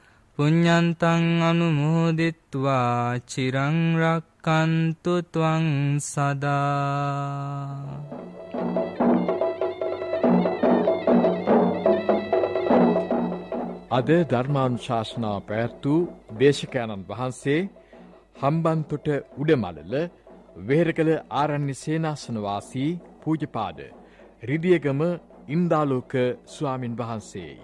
පුඤ්ඤන්තං අනුමෝදිත්වා චිරං රක්칸තු ත්වං සදා අද ධර්මානුශාසනා පැවැත්වූ දේශකයන්න් වහන්සේ හම්බන්තොට උඩමලල වෙහෙරකළ ආරණ්‍ය සේනාසන වාසී පූජපාද රිදියගම ඉන්දාලෝක ස්වාමින් වහන්සේයි.